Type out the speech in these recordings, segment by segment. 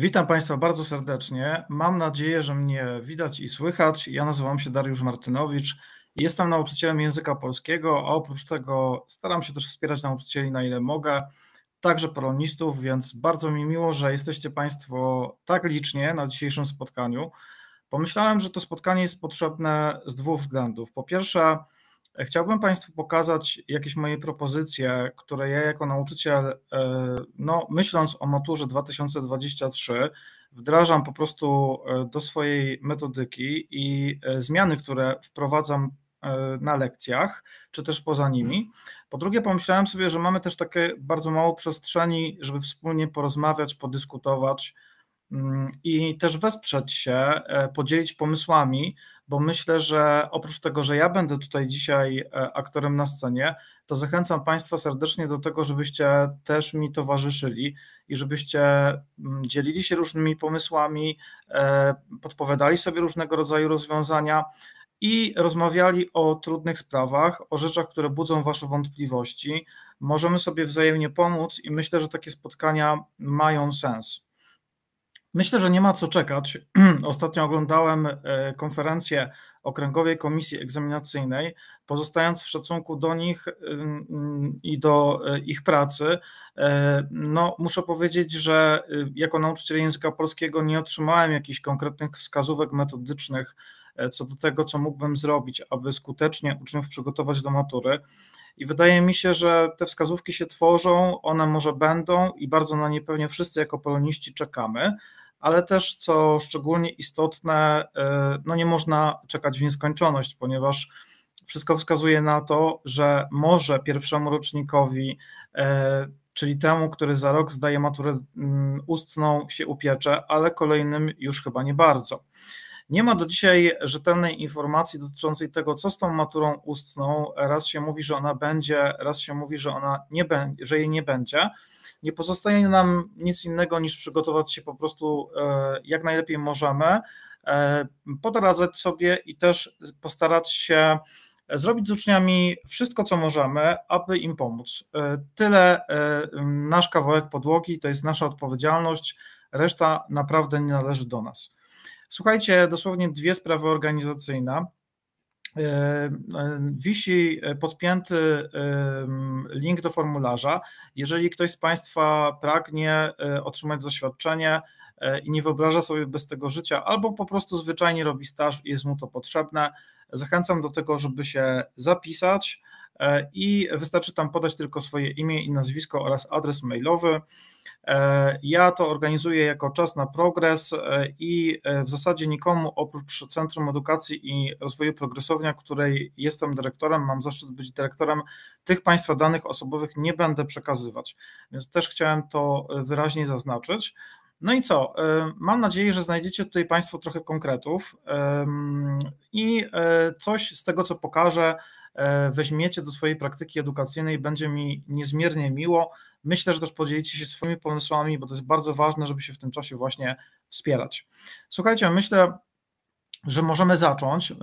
Witam Państwa bardzo serdecznie. Mam nadzieję, że mnie widać i słychać. Ja nazywam się Dariusz Martynowicz. Jestem nauczycielem języka polskiego, a oprócz tego staram się też wspierać nauczycieli na ile mogę, także polonistów, więc bardzo mi miło, że jesteście Państwo tak licznie na dzisiejszym spotkaniu. Pomyślałem, że to spotkanie jest potrzebne z dwóch względów. Po pierwsze, Chciałbym Państwu pokazać jakieś moje propozycje, które ja jako nauczyciel, e, no, myśląc o maturze 2023, wdrażam po prostu e, do swojej metodyki i e, zmiany, które wprowadzam na lekcjach, czy też poza mhm. nimi. Po drugie, pomyślałem sobie, że mamy też takie bardzo mało przestrzeni, żeby wspólnie porozmawiać, podyskutować Mm, i też wesprzeć się, e, podzielić pomysłami, bo myślę, że oprócz tego, że ja będę tutaj dzisiaj e, aktorem na scenie, to zachęcam Państwa serdecznie do tego, żebyście też mi towarzyszyli i żebyście mm, dzielili się różnymi pomysłami, e, podpowiadali sobie różnego rodzaju rozwiązania i rozmawiali o trudnych sprawach, o rzeczach, które budzą Wasze wątpliwości. Możemy sobie wzajemnie pomóc i myślę, że takie spotkania mają sens. Myślę, że nie ma co czekać. Ostatnio oglądałem e, konferencję Okręgowej Komisji Egzaminacyjnej. Pozostając w szacunku do nich i do e, ich pracy, e, no, muszę powiedzieć, że y, jako nauczyciel języka polskiego nie otrzymałem jakichś konkretnych wskazówek metodycznych co do tego, co mógłbym zrobić, aby skutecznie uczniów przygotować do matury. I wydaje mi się, że te wskazówki się tworzą, one może będą i bardzo na nie pewnie wszyscy jako poloniści czekamy ale też, co szczególnie istotne, y, no nie można czekać w nieskończoność, ponieważ wszystko wskazuje na to, że może pierwszemu rocznikowi, y, czyli temu, który za rok zdaje maturę mm, ustną, się upiecze, ale kolejnym już chyba nie bardzo. Nie ma do dzisiaj rzetelnej informacji dotyczącej tego, co z tą maturą ustną. Raz się mówi, że ona będzie, raz się mówi, że ona nie będzie, że jej nie będzie nie pozostaje nam nic innego niż przygotować się po prostu e, jak najlepiej możemy, e, podradzać sobie i też postarać się zrobić z uczniami wszystko, co możemy, aby im pomóc. E, tyle nasz kawałek podłogi, to jest nasza odpowiedzialność, reszta naprawdę nie należy do nas. Słuchajcie, dosłownie dwie sprawy organizacyjne. E, e, wisi podpięty link do formularza. Jeżeli ktoś z Państwa pragnie e, otrzymać zaświadczenie i nie wyobraża sobie bez tego życia, albo po prostu zwyczajnie robi staż i jest mu to potrzebne, zachęcam do tego, żeby się zapisać. E, i wystarczy tam podać tylko swoje imię i nazwisko oraz adres mailowy. E, ja to organizuję jako czas na progres e, i w zasadzie nikomu oprócz Centrum Edukacji i Rozwoju Progresownia, której jestem dyrektorem, mam zaszczyt być dyrektorem, tych Państwa danych osobowych nie będę przekazywać. Więc też chciałem to wyraźnie zaznaczyć. No i co? E, mam nadzieję, że znajdziecie tutaj Państwo trochę konkretów i e, coś z tego, co pokażę, e, weźmiecie do swojej praktyki edukacyjnej. Będzie mi niezmiernie miło. Myślę, że też podzielicie się swoimi pomysłami, bo to jest bardzo ważne, żeby się w tym czasie właśnie wspierać. Słuchajcie, myślę, że możemy zacząć e,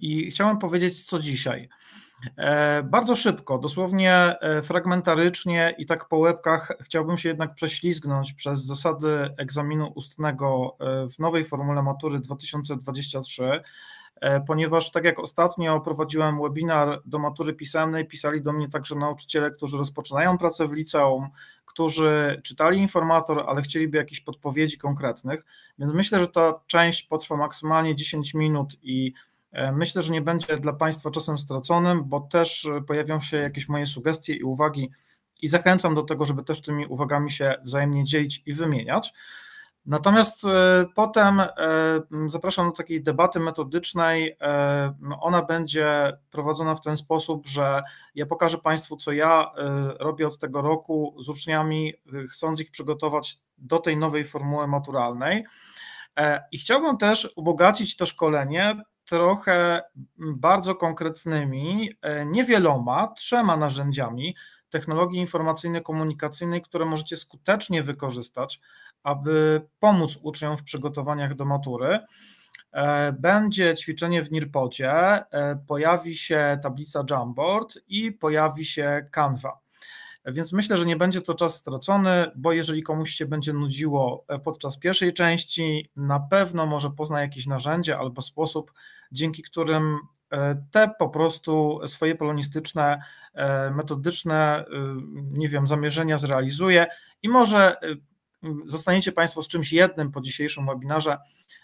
i chciałem powiedzieć, co dzisiaj. E, bardzo szybko, dosłownie e, fragmentarycznie i tak po łebkach chciałbym się jednak prześlizgnąć przez zasady egzaminu ustnego w nowej formule matury 2023 E, ponieważ tak jak ostatnio prowadziłem webinar do matury pisemnej, pisali do mnie także nauczyciele, którzy rozpoczynają pracę w liceum, którzy czytali informator, ale chcieliby jakichś podpowiedzi konkretnych, więc myślę, że ta część potrwa maksymalnie 10 minut i e, Myślę, że nie będzie dla Państwa czasem straconym, bo też e, pojawią się jakieś moje sugestie i uwagi, i zachęcam do tego, żeby też tymi uwagami się wzajemnie dzielić i wymieniać. Natomiast e, potem e, zapraszam do takiej debaty metodycznej. E, ona będzie prowadzona w ten sposób, że ja pokażę Państwu, co ja robię od tego roku z uczniami, chcąc ich przygotować do tej nowej formuły maturalnej. I chciałbym też ubogacić to szkolenie trochę bardzo konkretnymi, niewieloma, trzema narzędziami technologii informacyjno-komunikacyjnej, które możecie skutecznie wykorzystać aby pomóc uczniom w przygotowaniach do matury. E, będzie ćwiczenie w Nirpodzie, e, pojawi się tablica Jamboard i pojawi się Canva. E, więc myślę, że nie będzie to czas stracony, bo jeżeli komuś się będzie nudziło podczas pierwszej części, na pewno może pozna jakieś narzędzie albo sposób, dzięki którym te po prostu swoje polonistyczne, metodyczne, nie wiem, zamierzenia zrealizuje i może Mm, zostaniecie Państwo z czymś jednym po dzisiejszym webinarze.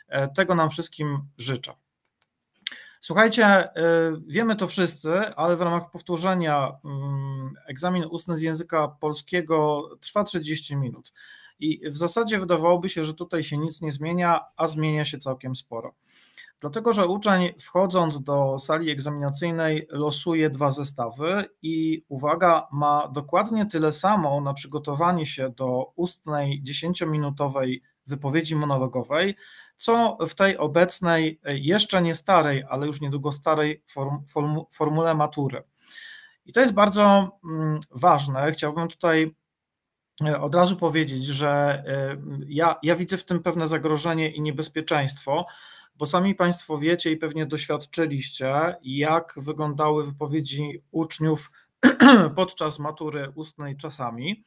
E, tego nam wszystkim życzę. Słuchajcie, e, wiemy to wszyscy, ale w ramach powtórzenia mm, egzamin ustny z języka polskiego trwa 30 minut. I w zasadzie wydawałoby się, że tutaj się nic nie zmienia, a zmienia się całkiem sporo. Dlatego, że uczeń wchodząc do sali egzaminacyjnej losuje dwa zestawy i uwaga, ma dokładnie tyle samo na przygotowanie się do ustnej 10-minutowej wypowiedzi monologowej, co w tej obecnej, e, jeszcze nie starej, ale już niedługo starej form, form, formule matury. I to jest bardzo mm, ważne. Chciałbym tutaj e, od razu powiedzieć, że e, ja, ja widzę w tym pewne zagrożenie i niebezpieczeństwo bo sami Państwo wiecie i pewnie doświadczyliście, jak wyglądały wypowiedzi uczniów podczas matury ustnej czasami.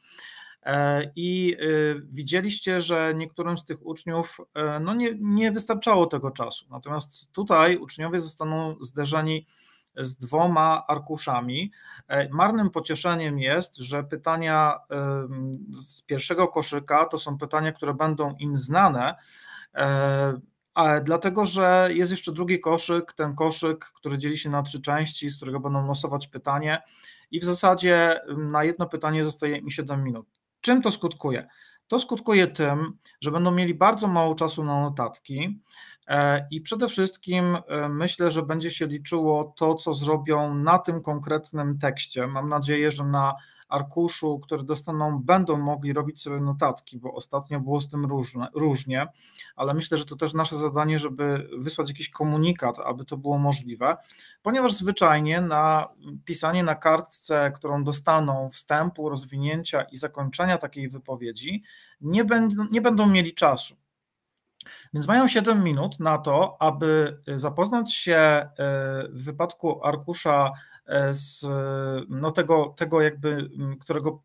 E, I y, widzieliście, że niektórym z tych uczniów e, no nie, nie wystarczało tego czasu. Natomiast tutaj uczniowie zostaną zderzeni z dwoma arkuszami. E, marnym pocieszeniem jest, że pytania z pierwszego koszyka to są pytania, które będą im znane Dlatego, że jest jeszcze drugi koszyk, ten koszyk, który dzieli się na trzy części, z którego będą losować pytanie i w zasadzie mm, na jedno pytanie zostaje mi 7 minut. Czym to skutkuje? To skutkuje tym, że będą mieli bardzo mało czasu na notatki, E, I przede wszystkim e, myślę, że będzie się liczyło to, co zrobią na tym konkretnym tekście. Mam nadzieję, że na arkuszu, który dostaną, będą mogli robić sobie notatki, bo ostatnio było z tym różne, różnie, ale myślę, że to też nasze zadanie, żeby wysłać jakiś komunikat, aby to było możliwe, ponieważ zwyczajnie na pisanie na kartce, którą dostaną wstępu, rozwinięcia i zakończenia takiej wypowiedzi, nie, będą, nie będą mieli czasu. Więc mają 7 minut na to, aby e, zapoznać się e, w wypadku arkusza e, z no tego, tego jakby, którego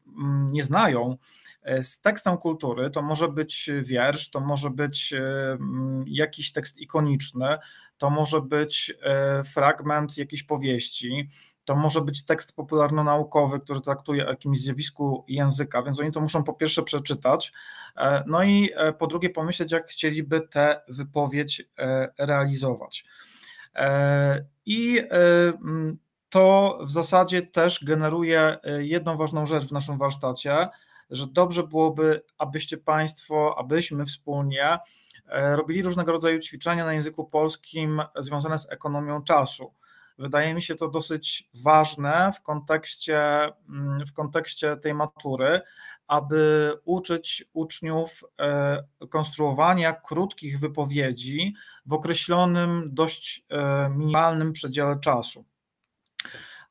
nie znają, z tekstem kultury. To może być wiersz, to może być jakiś tekst ikoniczny, to może być fragment jakiejś powieści, to może być tekst popularno-naukowy, który traktuje o jakimś zjawisku języka, więc oni to muszą po pierwsze przeczytać, no i po drugie pomyśleć, jak chcieliby te tę wypowiedź e, realizować. E, I e, to w zasadzie też generuje jedną ważną rzecz w naszym warsztacie, że dobrze byłoby, abyście Państwo, abyśmy wspólnie robili różnego rodzaju ćwiczenia na języku polskim związane z ekonomią czasu. Wydaje mi się to dosyć ważne w kontekście, mm, w kontekście tej matury, aby uczyć uczniów e, konstruowania krótkich wypowiedzi w określonym, dość e, minimalnym przedziale czasu.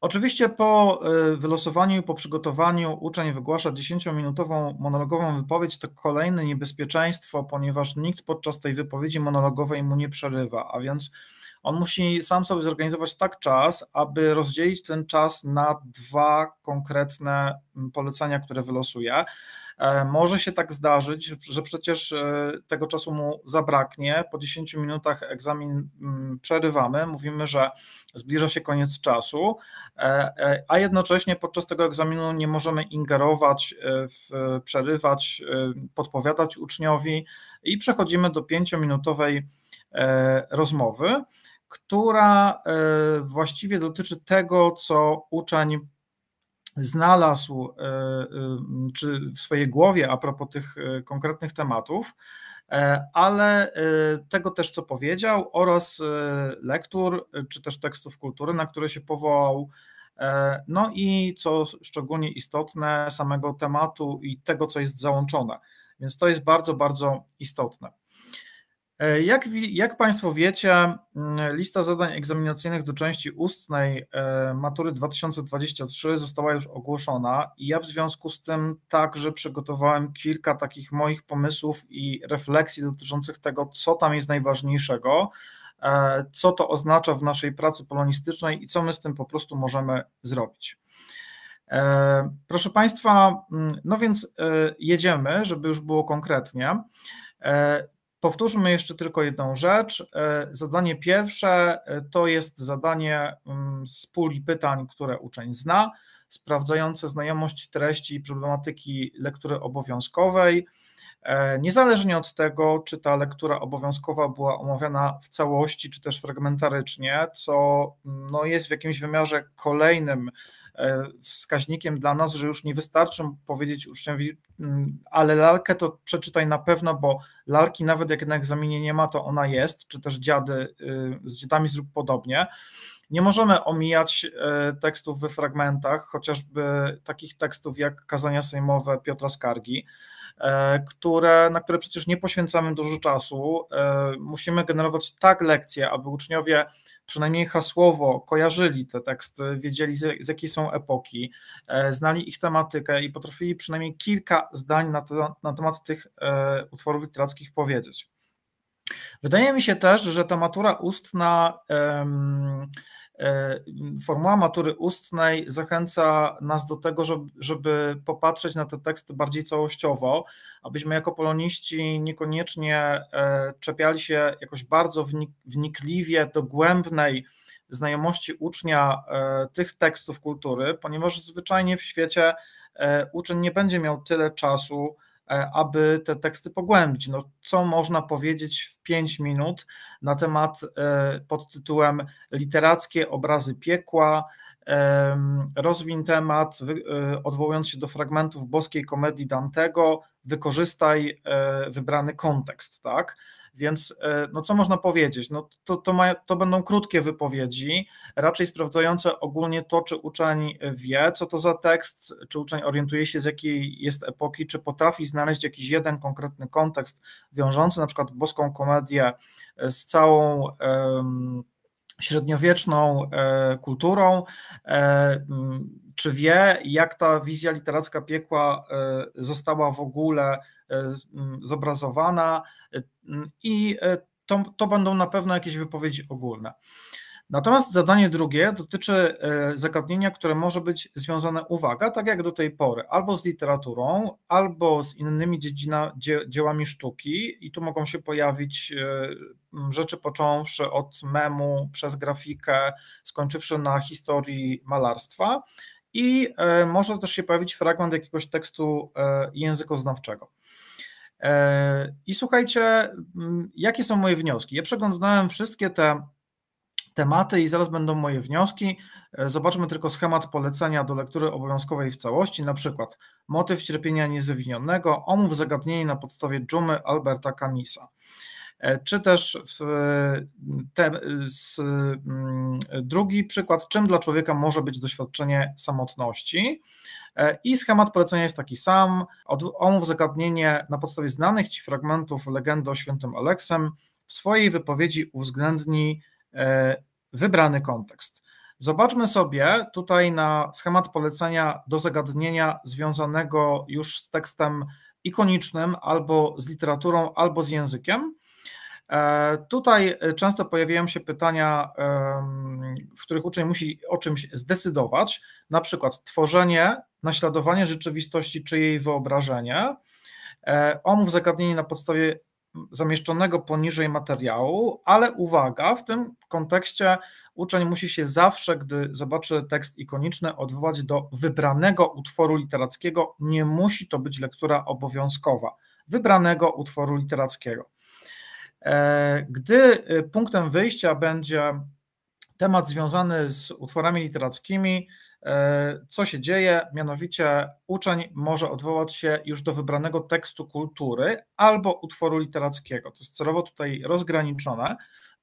Oczywiście po e, wylosowaniu i po przygotowaniu uczeń wygłasza 10-minutową monologową wypowiedź. To kolejne niebezpieczeństwo, ponieważ nikt podczas tej wypowiedzi monologowej mu nie przerywa, a więc on musi sam sobie zorganizować tak czas, aby rozdzielić ten czas na dwa konkretne mm, polecenia, które wylosuje. E, może się tak zdarzyć, że przecież e, tego czasu mu zabraknie. Po 10 minutach egzamin mm, przerywamy, mówimy, że zbliża się koniec czasu, e, a jednocześnie podczas tego egzaminu nie możemy ingerować, przerywać, podpowiadać uczniowi i przechodzimy do 5-minutowej rozmowy która e, właściwie dotyczy tego, co uczeń znalazł e, e, czy w swojej głowie a propos tych konkretnych tematów, ale tego też, co powiedział, oraz lektur czy też tekstów kultury, na które się powołał. No i co szczególnie istotne, samego tematu i tego, co jest załączone. Więc to jest bardzo, bardzo istotne. E, jak, jak Państwo wiecie, mm, lista zadań egzaminacyjnych do części ustnej e, matury 2023 została już ogłoszona i ja w związku z tym także przygotowałem kilka takich moich pomysłów i refleksji dotyczących tego, co tam jest najważniejszego, e, co to oznacza w naszej pracy polonistycznej i co my z tym po prostu możemy zrobić. Proszę Państwa, mm, no więc jedziemy, żeby już było konkretnie. Powtórzmy jeszcze tylko jedną rzecz. E, zadanie pierwsze e, to jest zadanie mm, z puli pytań, które uczeń zna, sprawdzające znajomość treści i problematyki lektury obowiązkowej, e, niezależnie od tego, czy ta lektura obowiązkowa była omawiana w całości, czy też fragmentarycznie, co mm, no, jest w jakimś wymiarze kolejnym E, wskaźnikiem dla nas, że już nie wystarczy powiedzieć uczniowi, mm, ale lalkę to przeczytaj na pewno, bo lalki nawet jak na egzaminie nie ma, to ona jest, czy też dziady y, z dziadami zrób podobnie. Nie możemy omijać e, tekstów we fragmentach, chociażby takich tekstów jak kazania sejmowe Piotra Skargi. E, które, na które przecież nie poświęcamy dużo czasu. E, musimy generować tak lekcje, aby uczniowie przynajmniej hasłowo kojarzyli te teksty, wiedzieli z, z jakiej są epoki, e, znali ich tematykę i potrafili przynajmniej kilka zdań na, te, na temat tych utworów literackich powiedzieć. Wydaje mi się też, że ta matura ustna. Um, E, formuła matury ustnej zachęca nas do tego, żeby, popatrzeć na te teksty bardziej całościowo, abyśmy jako poloniści niekoniecznie e, czepiali się jakoś bardzo wnikliwie do głębnej znajomości ucznia e, tych tekstów kultury, ponieważ zwyczajnie w świecie uczeń nie będzie miał tyle czasu, E, aby te teksty pogłębić. No, co można powiedzieć w 5 minut na temat e, pod tytułem Literackie obrazy piekła, rozwin temat, e, odwołując się do fragmentów boskiej komedii Dantego, wykorzystaj e, wybrany kontekst, tak? Więc e, no co można powiedzieć? No to, to, ma, to będą krótkie wypowiedzi, raczej sprawdzające ogólnie to, czy uczeń wie, co to za tekst, czy uczeń orientuje się z jakiej jest epoki, czy potrafi znaleźć jakiś jeden konkretny kontekst wiążący na przykład boską komedię z całą średniowieczną e, kulturą, e, czy wie, jak ta wizja literacka piekła e, została w ogóle zobrazowana i to, to będą na pewno jakieś wypowiedzi ogólne. Natomiast zadanie drugie dotyczy e, zagadnienia, które może być związane, uwaga, tak jak do tej pory, albo z literaturą, albo z innymi dziedzina, dzie, dziełami sztuki, i tu mogą się pojawić e, rzeczy począwszy od memu, przez grafikę, skończywszy na historii malarstwa. I e, może też się pojawić fragment jakiegoś tekstu językoznawczego. I słuchajcie, jakie są moje wnioski? Ja przeglądałem wszystkie te tematy i zaraz będą moje wnioski. E, zobaczmy tylko schemat polecenia do lektury obowiązkowej w całości, na przykład motyw cierpienia niezawinionego, omów zagadnienie na podstawie dżumy Alberta Camisa. E, czy też e, te, z, mm, drugi przykład, czym dla człowieka może być doświadczenie samotności. I schemat polecenia jest taki sam. Omów zagadnienie na podstawie znanych ci fragmentów legendy o świętym Aleksem. W swojej wypowiedzi uwzględni E, wybrany kontekst. Zobaczmy sobie tutaj na schemat polecenia do zagadnienia związanego już z tekstem ikonicznym albo z literaturą, albo z językiem. E, tutaj często pojawiają się pytania, w których uczeń musi o czymś zdecydować, na przykład tworzenie, naśladowanie rzeczywistości czy jej wyobrażenie. E, omów zagadnienie na podstawie zamieszczonego poniżej materiału, ale uwaga, w tym kontekście uczeń musi się zawsze, gdy zobaczy tekst ikoniczny, odwołać do wybranego utworu literackiego. Nie musi to być lektura obowiązkowa. Wybranego utworu literackiego. E, gdy e, punktem wyjścia będzie temat związany z utworami literackimi, E, co się dzieje, mianowicie uczeń może odwołać się już do wybranego tekstu kultury albo utworu literackiego. To jest celowo tutaj rozgraniczone.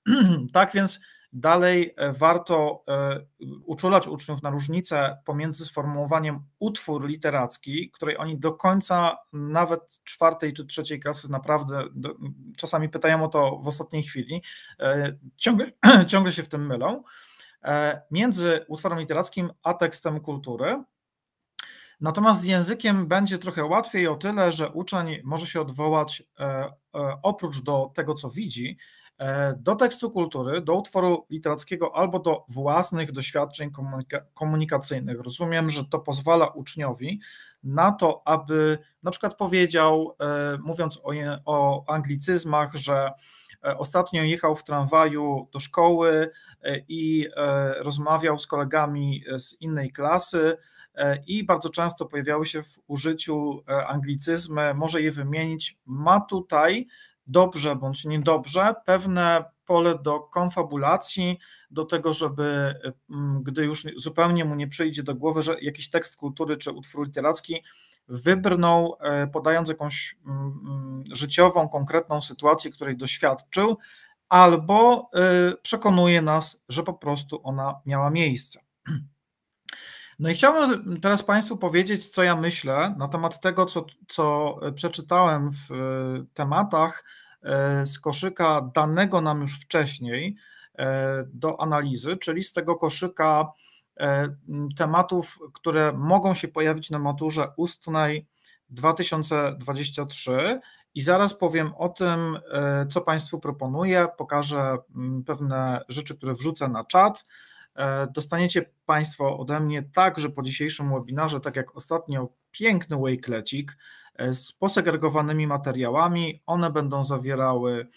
tak więc dalej e, warto e, uczulać uczniów na różnicę pomiędzy sformułowaniem utwór literacki, której oni do końca nawet czwartej czy trzeciej klasy naprawdę czasami pytają o to w ostatniej chwili, ciągle, ciągle się w tym mylą E, między utworem literackim a tekstem kultury. Natomiast z językiem będzie trochę łatwiej o tyle, że uczeń może się odwołać e, e, oprócz do tego, co widzi, do tekstu kultury, do utworu literackiego albo do własnych doświadczeń komunika komunikacyjnych. Rozumiem, że to pozwala uczniowi na to, aby na przykład powiedział, mówiąc o, o anglicyzmach, że E, ostatnio jechał w tramwaju do szkoły e, i e, rozmawiał z kolegami z innej klasy i bardzo często pojawiały się w użyciu anglicyzmy, może je wymienić. Ma tutaj dobrze bądź niedobrze pewne pole do konfabulacji, do tego, żeby gdy już zupełnie mu nie przyjdzie do głowy, że jakiś tekst kultury czy utwór literacki wybrnął, e, podając jakąś mm, mm, życiową, konkretną sytuację, której doświadczył, albo e, przekonuje nas, że po prostu ona miała miejsce. No i chciałbym teraz Państwu powiedzieć, co ja myślę na temat tego, co, co przeczytałem w e, tematach z koszyka danego nam już wcześniej do analizy, czyli z tego koszyka E, tematów, które mogą się pojawić na maturze ustnej 2023 i zaraz powiem o tym, e, co Państwu proponuję. Pokażę pewne rzeczy, które wrzucę na czat. E, dostaniecie Państwo ode mnie także po dzisiejszym webinarze, tak jak ostatnio, piękny wakelecik z posegregowanymi materiałami. One będą zawierały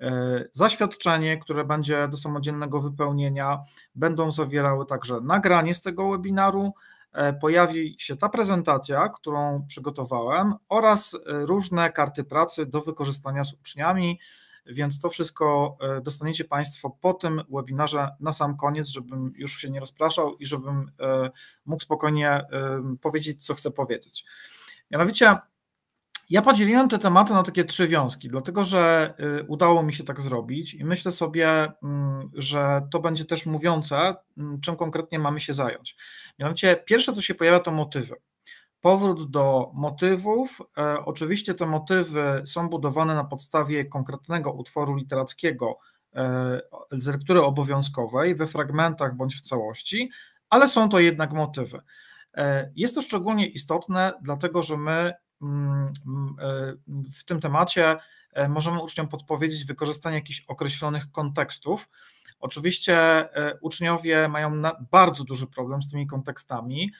E, zaświadczenie, które będzie do samodzielnego wypełnienia, będą zawierały także nagranie z tego webinaru. E, pojawi się ta prezentacja, którą przygotowałem, oraz e, różne karty pracy do wykorzystania z uczniami. Więc to wszystko dostaniecie Państwo po tym webinarze na sam koniec, żebym już się nie rozpraszał i żebym mógł spokojnie powiedzieć, co chcę powiedzieć. Mianowicie, ja podzieliłem te tematy na takie trzy wiązki, dlatego że y, udało mi się tak zrobić i myślę sobie, mm, że to będzie też mówiące, mm, czym konkretnie mamy się zająć. Mianowicie pierwsze, co się pojawia, to motywy. Powrót do motywów. E, oczywiście te motywy są budowane na podstawie konkretnego utworu literackiego e, z lektury obowiązkowej, we fragmentach bądź w całości, ale są to jednak motywy. E, jest to szczególnie istotne, dlatego że my Mm, mm, e, w tym temacie e, możemy uczniom podpowiedzieć wykorzystanie jakichś określonych kontekstów. Oczywiście e, uczniowie mają bardzo duży problem z tymi kontekstami.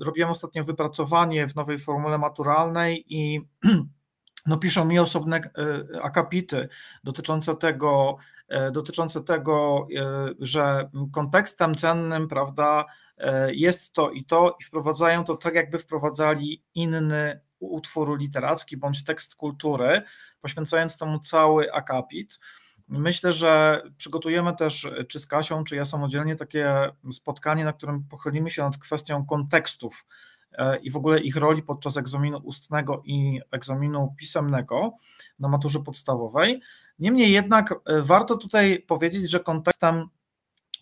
Robiłem ostatnio wypracowanie w nowej formule maturalnej i no piszą mi osobne akapity dotyczące tego, dotyczące tego, że kontekstem cennym, prawda, jest to i to, i wprowadzają to tak, jakby wprowadzali inny utwór literacki bądź tekst kultury, poświęcając temu cały akapit. Myślę, że przygotujemy też, e, czy z Kasią, czy ja samodzielnie, takie spotkanie, na którym pochylimy się nad kwestią kontekstów e, i w ogóle ich roli podczas egzaminu ustnego i egzaminu pisemnego na maturze podstawowej. Niemniej jednak e, warto tutaj powiedzieć, że kontekstem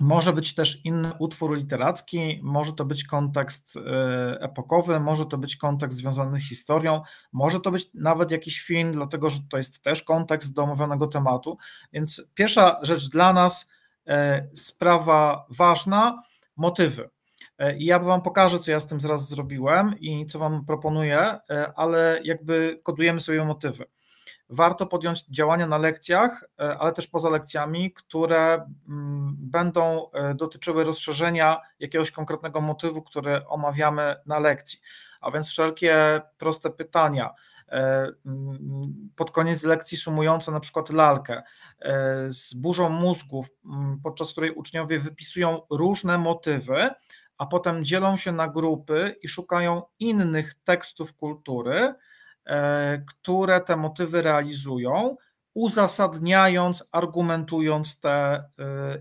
może być też inny utwór literacki, może to być kontekst e, epokowy, może to być kontekst związany z historią, może to być nawet jakiś film, dlatego że to jest też kontekst do omawianego tematu. Więc pierwsza rzecz dla nas, e, sprawa ważna, motywy. E, I ja Wam pokażę, co ja z tym zaraz zrobiłem i co Wam proponuję, ale jakby kodujemy sobie motywy warto podjąć działania na lekcjach, e, ale też poza lekcjami, które mm, będą e, dotyczyły rozszerzenia jakiegoś konkretnego motywu, który omawiamy na lekcji. A więc wszelkie proste pytania, e, mm, pod koniec lekcji sumujące na przykład lalkę, z burzą mózgów, mm, podczas której uczniowie wypisują różne motywy, a potem dzielą się na grupy i szukają innych tekstów kultury, E, które te motywy realizują, uzasadniając, argumentując te e,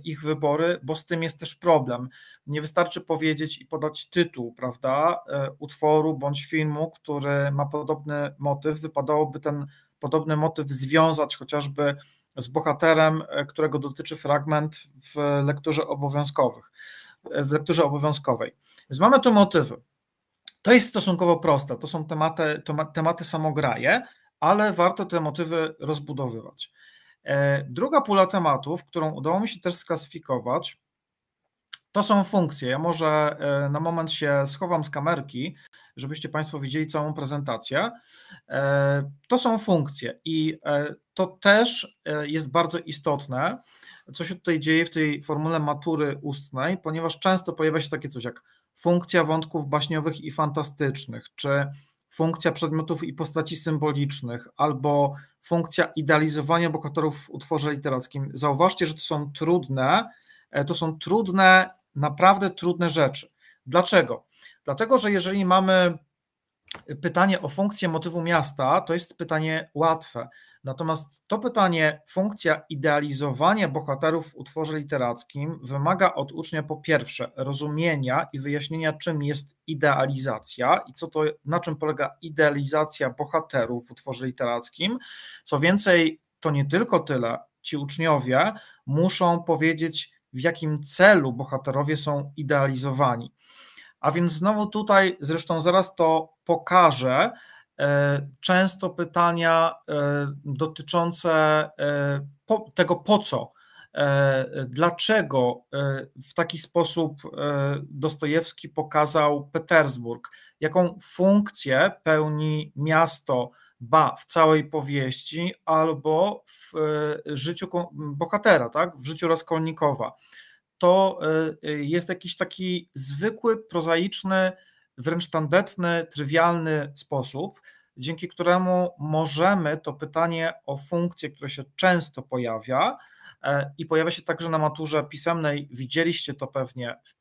ich wybory, bo z tym jest też problem. Nie wystarczy powiedzieć i podać tytuł, prawda, e, utworu bądź filmu, który ma podobny motyw. Wypadałoby ten podobny motyw związać chociażby z bohaterem, którego dotyczy fragment w lekturze obowiązkowych, w lekturze obowiązkowej. Więc mamy tu motywy. To jest stosunkowo proste, to są tematy, tematy samograje, ale warto te motywy rozbudowywać. E, druga pula tematów, którą udało mi się też sklasyfikować, to są funkcje. Ja może e, na moment się schowam z kamerki, żebyście Państwo widzieli całą prezentację. E, to są funkcje i to też jest bardzo istotne, co się tutaj dzieje w tej formule matury ustnej, ponieważ często pojawia się takie coś jak funkcja wątków baśniowych i fantastycznych, czy funkcja przedmiotów i postaci symbolicznych, albo funkcja idealizowania bohaterów w utworze literackim. Zauważcie, że to są trudne, e, to są trudne, naprawdę trudne rzeczy. Dlaczego? Dlatego, że jeżeli mamy pytanie o funkcję motywu miasta to jest pytanie łatwe. Natomiast to pytanie, funkcja idealizowania bohaterów w utworze literackim, wymaga od ucznia po pierwsze rozumienia i wyjaśnienia, czym jest idealizacja i co to, na czym polega idealizacja bohaterów w utworze literackim. Co więcej, to nie tylko tyle, ci uczniowie muszą powiedzieć, w jakim celu bohaterowie są idealizowani. A więc znowu tutaj, zresztą zaraz to pokażę, e, często pytania e, dotyczące e, tego po co, dlaczego w taki sposób Dostojewski pokazał Petersburg, jaką funkcję pełni miasto, ba w całej powieści, albo w życiu bohatera, tak? w życiu Raskolnikowa to y, y, jest jakiś taki zwykły, prozaiczny, wręcz tandetny, trywialny sposób, dzięki któremu możemy to pytanie o funkcję, które się często pojawia e, i pojawia się także na maturze pisemnej, widzieliście to pewnie w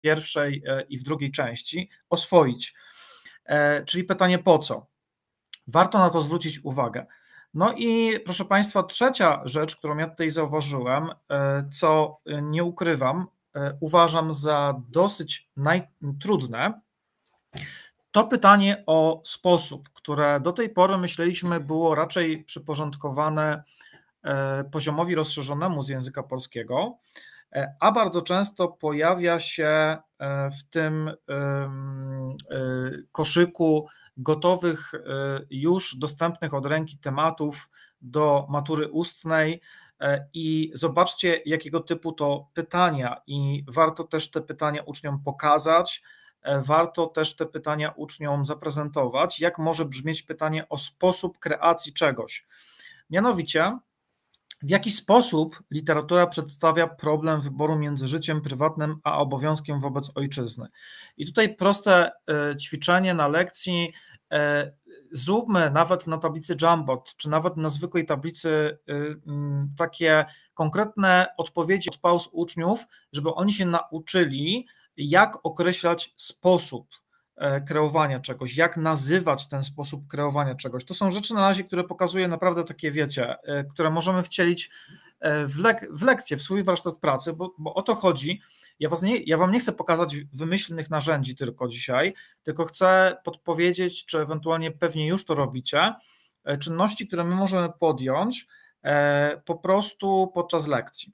pierwszej e, i w drugiej części, oswoić. E, czyli pytanie po co? Warto na to zwrócić uwagę. No i proszę Państwa, trzecia rzecz, którą ja tutaj zauważyłem, e, co nie ukrywam, e, uważam za dosyć trudne, to pytanie o sposób, które do tej pory myśleliśmy było raczej przyporządkowane e, poziomowi rozszerzonemu z języka polskiego, a bardzo często pojawia się w tym koszyku gotowych, e, już dostępnych od ręki tematów do matury ustnej e, i zobaczcie, jakiego typu to pytania, i warto też te pytania uczniom pokazać. E, warto też te pytania uczniom zaprezentować, jak może brzmieć pytanie o sposób kreacji czegoś. Mianowicie, w jaki sposób literatura przedstawia problem wyboru między życiem prywatnym a obowiązkiem wobec ojczyzny? I tutaj proste e, ćwiczenie na lekcji. E, zróbmy nawet na tablicy Jambot, czy nawet na zwykłej tablicy, y, mm, takie konkretne odpowiedzi od pauz uczniów, żeby oni się nauczyli, jak określać sposób E, kreowania czegoś, jak nazywać ten sposób kreowania czegoś. To są rzeczy na razie, które pokazuje naprawdę takie, wiecie, e, które możemy wcielić e, w, lek w lekcję, w swój warsztat pracy, bo, bo o to chodzi. Ja, was nie, ja Wam nie chcę pokazać wymyślnych narzędzi tylko dzisiaj, tylko chcę podpowiedzieć, czy ewentualnie pewnie już to robicie, czynności, które my możemy podjąć po prostu podczas lekcji.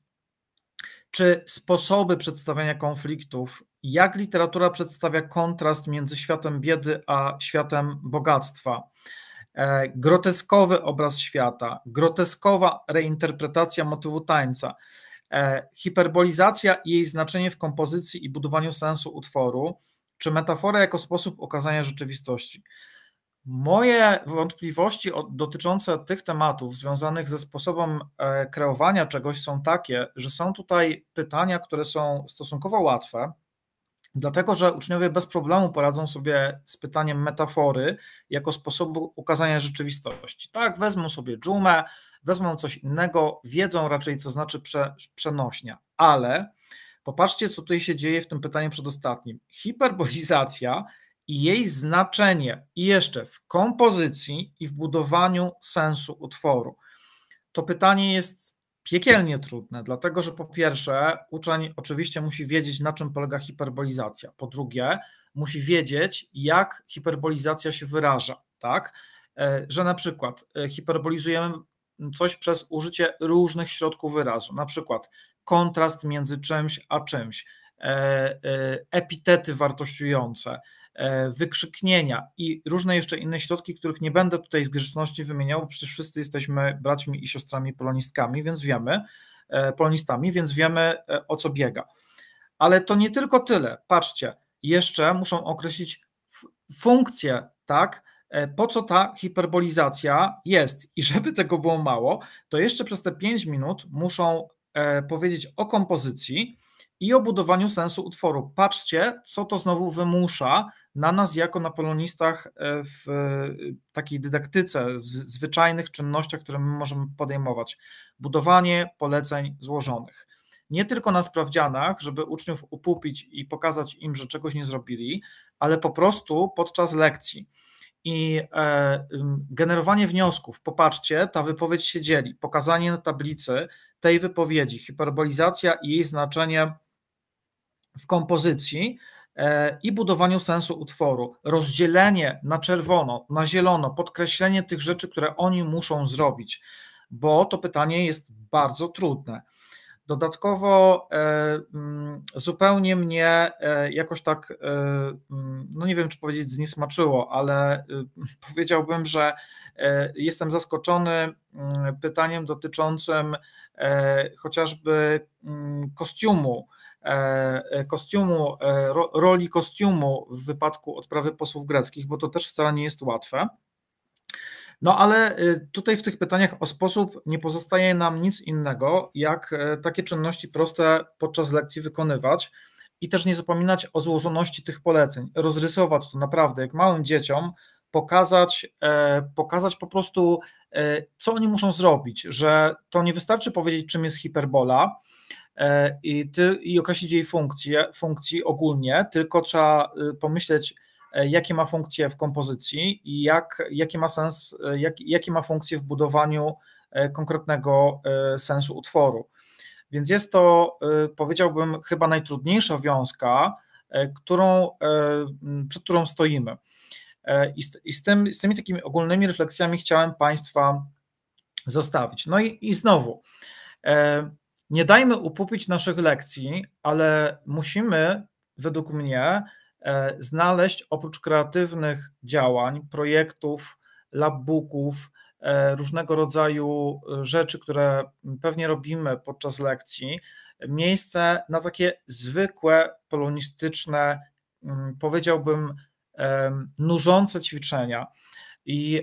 Czy sposoby przedstawiania konfliktów jak literatura przedstawia kontrast między światem biedy a światem bogactwa. E, groteskowy obraz świata, groteskowa reinterpretacja motywu tańca, e, hiperbolizacja i jej znaczenie w kompozycji i budowaniu sensu utworu, czy metafora jako sposób okazania rzeczywistości. Moje wątpliwości dotyczące tych tematów związanych ze sposobem e, kreowania czegoś są takie, że są tutaj pytania, które są stosunkowo łatwe, Dlatego, że uczniowie bez problemu poradzą sobie z pytaniem metafory jako sposobu ukazania rzeczywistości. Tak, wezmą sobie dżumę, wezmą coś innego, wiedzą raczej, co znaczy prze, przenośnia, ale popatrzcie, co tutaj się dzieje w tym pytaniu przedostatnim. Hiperbolizacja i jej znaczenie, i jeszcze w kompozycji i w budowaniu sensu utworu. To pytanie jest piekielnie trudne, dlatego że po pierwsze, uczeń oczywiście musi wiedzieć, na czym polega hiperbolizacja. Po drugie, musi wiedzieć, jak hiperbolizacja się wyraża, tak? E, że na przykład e, hiperbolizujemy coś przez użycie różnych środków wyrazu, na przykład kontrast między czymś a czymś, e, epitety wartościujące, E, wykrzyknienia i różne jeszcze inne środki, których nie będę tutaj z grzeczności wymieniał, bo przecież wszyscy jesteśmy braćmi i siostrami polonistkami, więc wiemy, e, polonistami, więc wiemy e, o co biega. Ale to nie tylko tyle. Patrzcie, jeszcze muszą określić funkcję, tak? po co ta hiperbolizacja jest. I żeby tego było mało, to jeszcze przez te 5 minut muszą powiedzieć o kompozycji, i o budowaniu sensu utworu. Patrzcie, co to znowu wymusza na nas jako na polonistach e, w e, takiej dydaktyce, w zwyczajnych czynnościach, które my możemy podejmować. Budowanie poleceń złożonych. Nie tylko na sprawdzianach, żeby uczniów upupić i pokazać im, że czegoś nie zrobili, ale po prostu podczas lekcji i e, generowanie wniosków. Popatrzcie, ta wypowiedź się dzieli. Pokazanie na tablicy tej wypowiedzi, hiperbolizacja i jej znaczenie w kompozycji e, i budowaniu sensu utworu. Rozdzielenie na czerwono, na zielono, podkreślenie tych rzeczy, które oni muszą zrobić, bo to pytanie jest bardzo trudne. Dodatkowo e, mm, zupełnie mnie e, jakoś tak, mm, no nie wiem czy powiedzieć zniesmaczyło, ale y, powiedziałbym, że jestem zaskoczony mm, pytaniem dotyczącym chociażby kostiumu E, kostiumu, e, roli kostiumu w wypadku odprawy posłów greckich, bo to też wcale nie jest łatwe. No ale y, tutaj w tych pytaniach o sposób nie pozostaje nam nic innego, jak e, takie czynności proste podczas lekcji wykonywać i też nie zapominać o złożoności tych poleceń, rozrysować to naprawdę jak małym dzieciom, pokazać, pokazać po prostu, co oni muszą zrobić, że to nie wystarczy powiedzieć, czym jest hiperbola, E, i, ty, i określić jej funkcję, funkcji ogólnie, tylko trzeba y, pomyśleć, e, jakie ma funkcje w kompozycji i jak, jakie ma sens, e, jak, jakie ma funkcje w budowaniu konkretnego sensu utworu. Więc jest to, powiedziałbym, chyba najtrudniejsza wiązka, którą, przed którą stoimy. I z, i z, tym, z tymi takimi ogólnymi refleksjami chciałem Państwa zostawić. No i, i znowu, nie dajmy upupić naszych lekcji, ale musimy, według mnie, e, znaleźć oprócz kreatywnych działań, projektów, labbooków, e, różnego rodzaju e, rzeczy, które pewnie robimy podczas lekcji, miejsce na takie zwykłe, polonistyczne, mm, powiedziałbym, nużące ćwiczenia. I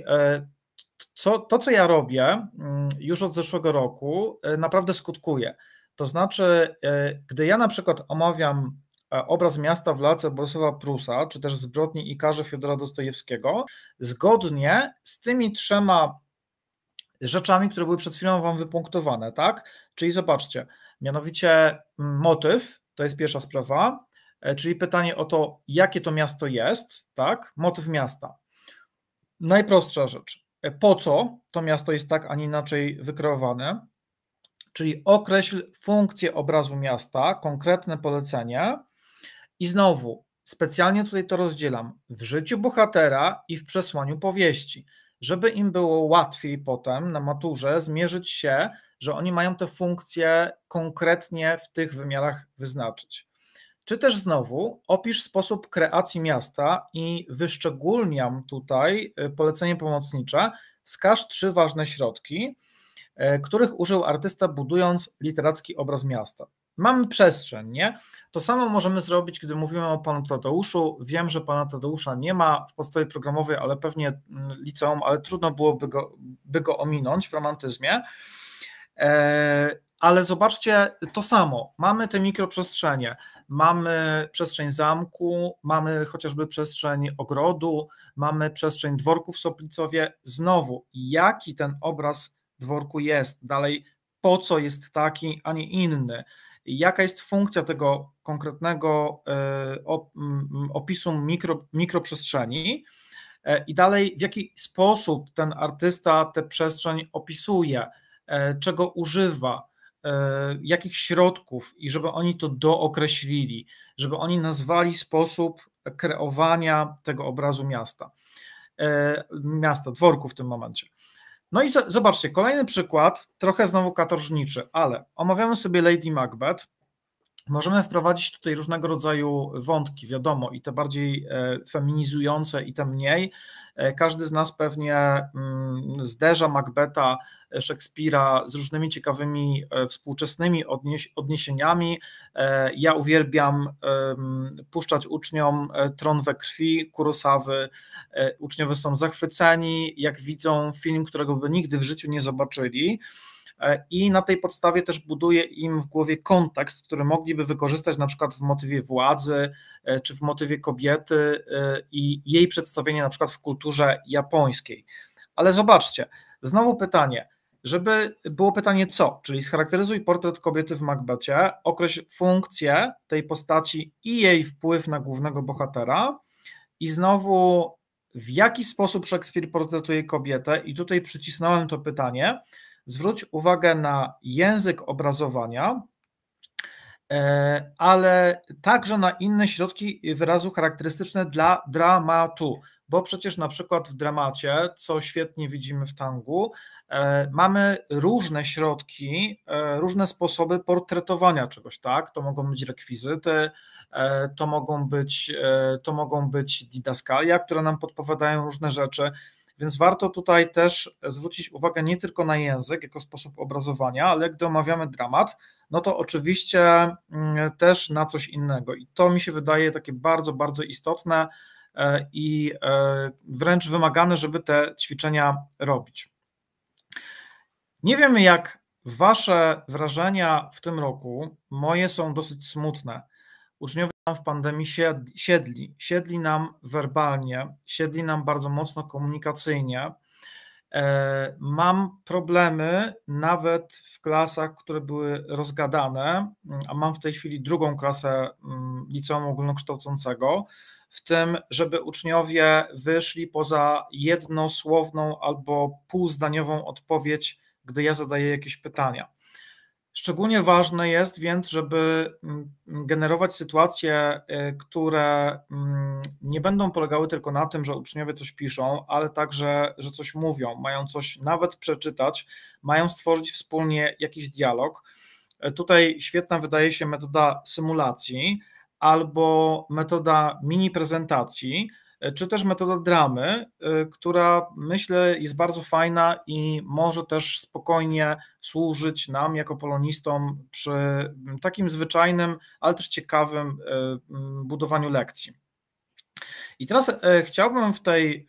co, to, co ja robię mm, już od zeszłego roku, e, naprawdę skutkuje. To znaczy, e, gdy ja na przykład omawiam e, obraz miasta w lace Bolesława Prusa, czy też zbrodni i karze Fiodora Dostojewskiego, zgodnie z tymi trzema rzeczami, które były przed chwilą Wam wypunktowane, tak? Czyli zobaczcie, mianowicie mm, motyw, to jest pierwsza sprawa, czyli pytanie o to, jakie to miasto jest, tak? Motyw miasta. Najprostsza rzecz po co to miasto jest tak, a nie inaczej wykreowane, czyli określ funkcję obrazu miasta, konkretne polecenie i znowu specjalnie tutaj to rozdzielam w życiu bohatera i w przesłaniu powieści, żeby im było łatwiej potem na maturze zmierzyć się, że oni mają te funkcje konkretnie w tych wymiarach wyznaczyć. Czy też znowu opisz sposób kreacji miasta i wyszczególniam tutaj y, polecenie pomocnicze, wskaż trzy ważne środki, y, których użył artysta budując literacki obraz miasta. Mamy przestrzeń, nie? To samo możemy zrobić, gdy mówimy o panu Tadeuszu. Wiem, że pana Tadeusza nie ma w podstawie programowej, ale pewnie mm, liceum, ale trudno byłoby go, by go ominąć w romantyzmie. E, ale zobaczcie to samo. Mamy te mikroprzestrzenie, mamy przestrzeń zamku, mamy chociażby przestrzeń ogrodu, mamy przestrzeń dworku w Soplicowie. Znowu, jaki ten obraz dworku jest? Dalej, po co jest taki, a nie inny? Jaka jest funkcja tego konkretnego e, opisu mikro, mikroprzestrzeni? E, I dalej, w jaki sposób ten artysta tę przestrzeń opisuje, e, czego używa, E, jakich środków i żeby oni to dookreślili, żeby oni nazwali sposób kreowania tego obrazu miasta, e, miasta, dworku w tym momencie. No i zobaczcie, kolejny przykład, trochę znowu katorżniczy, ale omawiamy sobie Lady Macbeth, Możemy wprowadzić tutaj różnego rodzaju wątki, wiadomo, i te bardziej e, feminizujące, i te mniej. E, każdy z nas pewnie mm, zderza Macbeta, e, Szekspira z różnymi ciekawymi współczesnymi odniesieniami. Ja uwielbiam puszczać uczniom Tron we krwi Kurosawy. Uczniowie są zachwyceni, jak widzą film, którego by nigdy w życiu nie zobaczyli. E, i na tej podstawie też buduje im w głowie kontekst, który mogliby wykorzystać na przykład w motywie władzy e, czy w motywie kobiety e, i jej przedstawienie na przykład w kulturze japońskiej. Ale zobaczcie, znowu pytanie, żeby było pytanie co, czyli scharakteryzuj portret kobiety w Macbethie, określ funkcję tej postaci i jej wpływ na głównego bohatera i znowu w jaki sposób Szekspir portretuje kobietę i tutaj przycisnąłem to pytanie, zwróć uwagę na język obrazowania, e, ale także na inne środki wyrazu charakterystyczne dla dramatu, bo przecież na przykład w dramacie, co świetnie widzimy w tangu, e, mamy różne środki, e, różne sposoby portretowania czegoś, tak? To mogą być rekwizyty, to mogą być, to mogą być didaskalia, które nam podpowiadają różne rzeczy. Więc warto tutaj też zwrócić uwagę nie tylko na język jako sposób obrazowania, ale gdy omawiamy dramat, no to oczywiście mm, też na coś innego. I to mi się wydaje takie bardzo, bardzo istotne e, i e, wręcz wymagane, żeby te ćwiczenia robić. Nie wiemy, jak Wasze wrażenia w tym roku, moje są dosyć smutne. Uczniowie nam w pandemii siedli. Siedli nam werbalnie, siedli nam bardzo mocno komunikacyjnie. E, mam problemy nawet w klasach, które były rozgadane, a mam w tej chwili drugą klasę mm, liceum ogólnokształcącego, w tym, żeby uczniowie wyszli poza jednosłowną albo półzdaniową odpowiedź, gdy ja zadaję jakieś pytania. Szczególnie ważne jest więc, żeby mm, mm, generować sytuacje, y, które mm, nie będą polegały tylko na tym, że uczniowie coś piszą, ale także, że coś mówią, mają coś nawet przeczytać, mają stworzyć wspólnie jakiś dialog. E, tutaj świetna wydaje się metoda symulacji albo metoda mini prezentacji, czy też metoda dramy, y, która myślę jest bardzo fajna i może też spokojnie służyć nam jako polonistom przy mm, takim zwyczajnym, ale też ciekawym y, mm, budowaniu lekcji. I teraz y, chciałbym w tej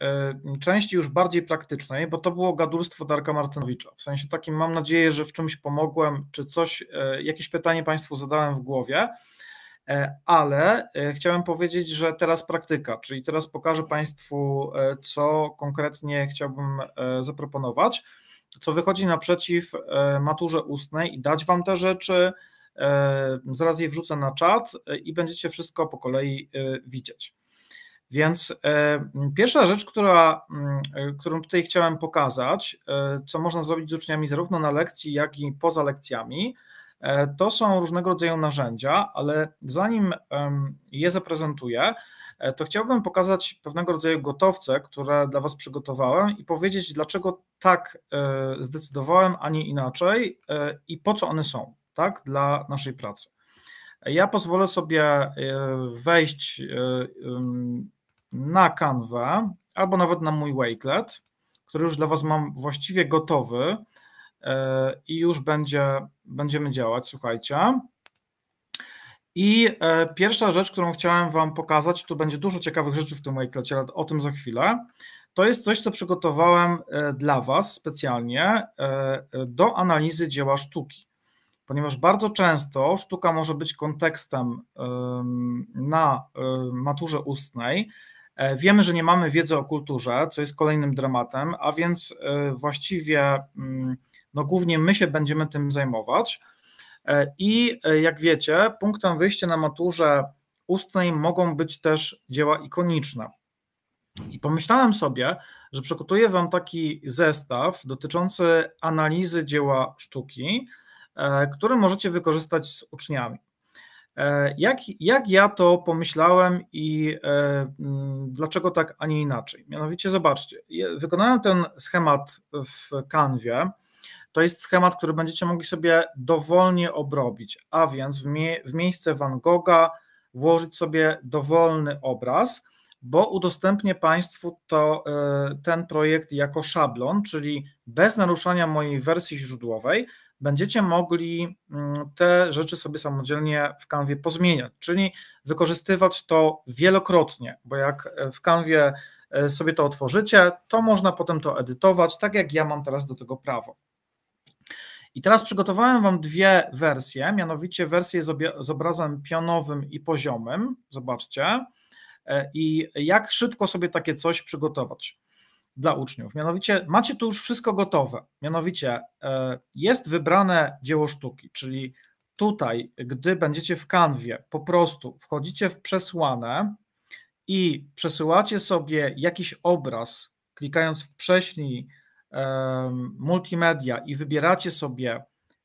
części już bardziej praktycznej, bo to było gadurstwo Darka Martynowicza. W sensie takim mam nadzieję, że w czymś pomogłem, czy coś, jakieś pytanie Państwu zadałem w głowie. E, ale e, chciałem powiedzieć, że teraz praktyka, czyli teraz pokażę Państwu, e, co konkretnie chciałbym zaproponować, co wychodzi naprzeciw maturze ustnej i dać Wam te rzeczy. Zaraz je wrzucę na czat i będziecie wszystko po kolei widzieć. Więc pierwsza rzecz, która, mm, którą tutaj chciałem pokazać, co można zrobić z uczniami zarówno na lekcji, jak i poza lekcjami, E, to są różnego rodzaju narzędzia, ale zanim je zaprezentuję, e, to chciałbym pokazać pewnego rodzaju gotowce, które dla Was przygotowałem i powiedzieć, dlaczego tak e, zdecydowałem, a nie inaczej i po co one są tak, dla naszej pracy. Ja pozwolę sobie wejść na kanwę, albo nawet na mój Wakelet, który już dla Was mam właściwie gotowy. E, i już będzie, będziemy działać, słuchajcie. I e, pierwsza rzecz, którą chciałem Wam pokazać, tu będzie dużo ciekawych rzeczy w tym Wakelecie, ale o tym za chwilę. To jest coś, co przygotowałem e, dla Was specjalnie do analizy dzieła sztuki, ponieważ bardzo często sztuka może być kontekstem na maturze ustnej. Wiemy, że nie mamy wiedzy o kulturze, co jest kolejnym dramatem, a więc właściwie mm, no głównie my się będziemy tym zajmować. E, I e, jak wiecie, punktem wyjścia na maturze ustnej mogą być też dzieła ikoniczne. I pomyślałem sobie, że przygotuję Wam taki zestaw dotyczący analizy dzieła sztuki, e, który możecie wykorzystać z uczniami. Jak, jak ja to pomyślałem i mm, dlaczego tak, a nie inaczej? Mianowicie, zobaczcie, wykonałem ten schemat w kanwie to jest schemat, który będziecie mogli sobie dowolnie obrobić, a więc w, mie w miejsce Van Gogha włożyć sobie dowolny obraz, bo udostępnię Państwu to, e, ten projekt jako szablon, czyli bez naruszania mojej wersji źródłowej będziecie mogli mm, te rzeczy sobie samodzielnie w kanwie pozmieniać, czyli wykorzystywać to wielokrotnie, bo jak e, w kanwie e, sobie to otworzycie, to można potem to edytować, tak jak ja mam teraz do tego prawo. I teraz przygotowałem Wam dwie wersje, mianowicie wersję z, z obrazem pionowym i poziomym. Zobaczcie. E, I jak szybko sobie takie coś przygotować dla uczniów. Mianowicie macie tu już wszystko gotowe. Mianowicie e, jest wybrane dzieło sztuki, czyli tutaj, gdy będziecie w kanwie, po prostu wchodzicie w przesłane i przesyłacie sobie jakiś obraz, klikając w prześlij multimedia i wybieracie sobie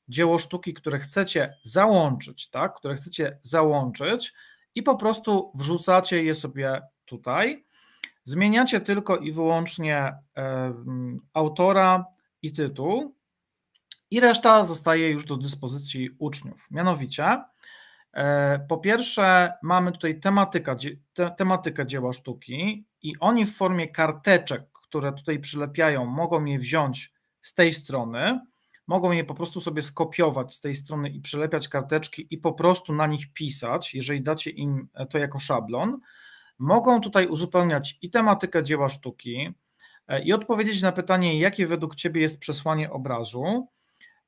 dzieło sztuki, które chcecie załączyć, tak, które chcecie załączyć i po prostu wrzucacie je sobie tutaj. Zmieniacie tylko i wyłącznie autora i tytuł i reszta zostaje już do dyspozycji uczniów. Mianowicie, e, po pierwsze, mamy tutaj tematykę, te, tematykę dzieła sztuki i oni w formie karteczek, które tutaj przylepiają, mogą je wziąć z tej strony, mogą je po prostu sobie skopiować z tej strony i przylepiać karteczki i po prostu na nich pisać, jeżeli dacie im to jako szablon. Mogą tutaj uzupełniać i tematykę dzieła sztuki, e, i odpowiedzieć na pytanie, jakie według Ciebie jest przesłanie obrazu,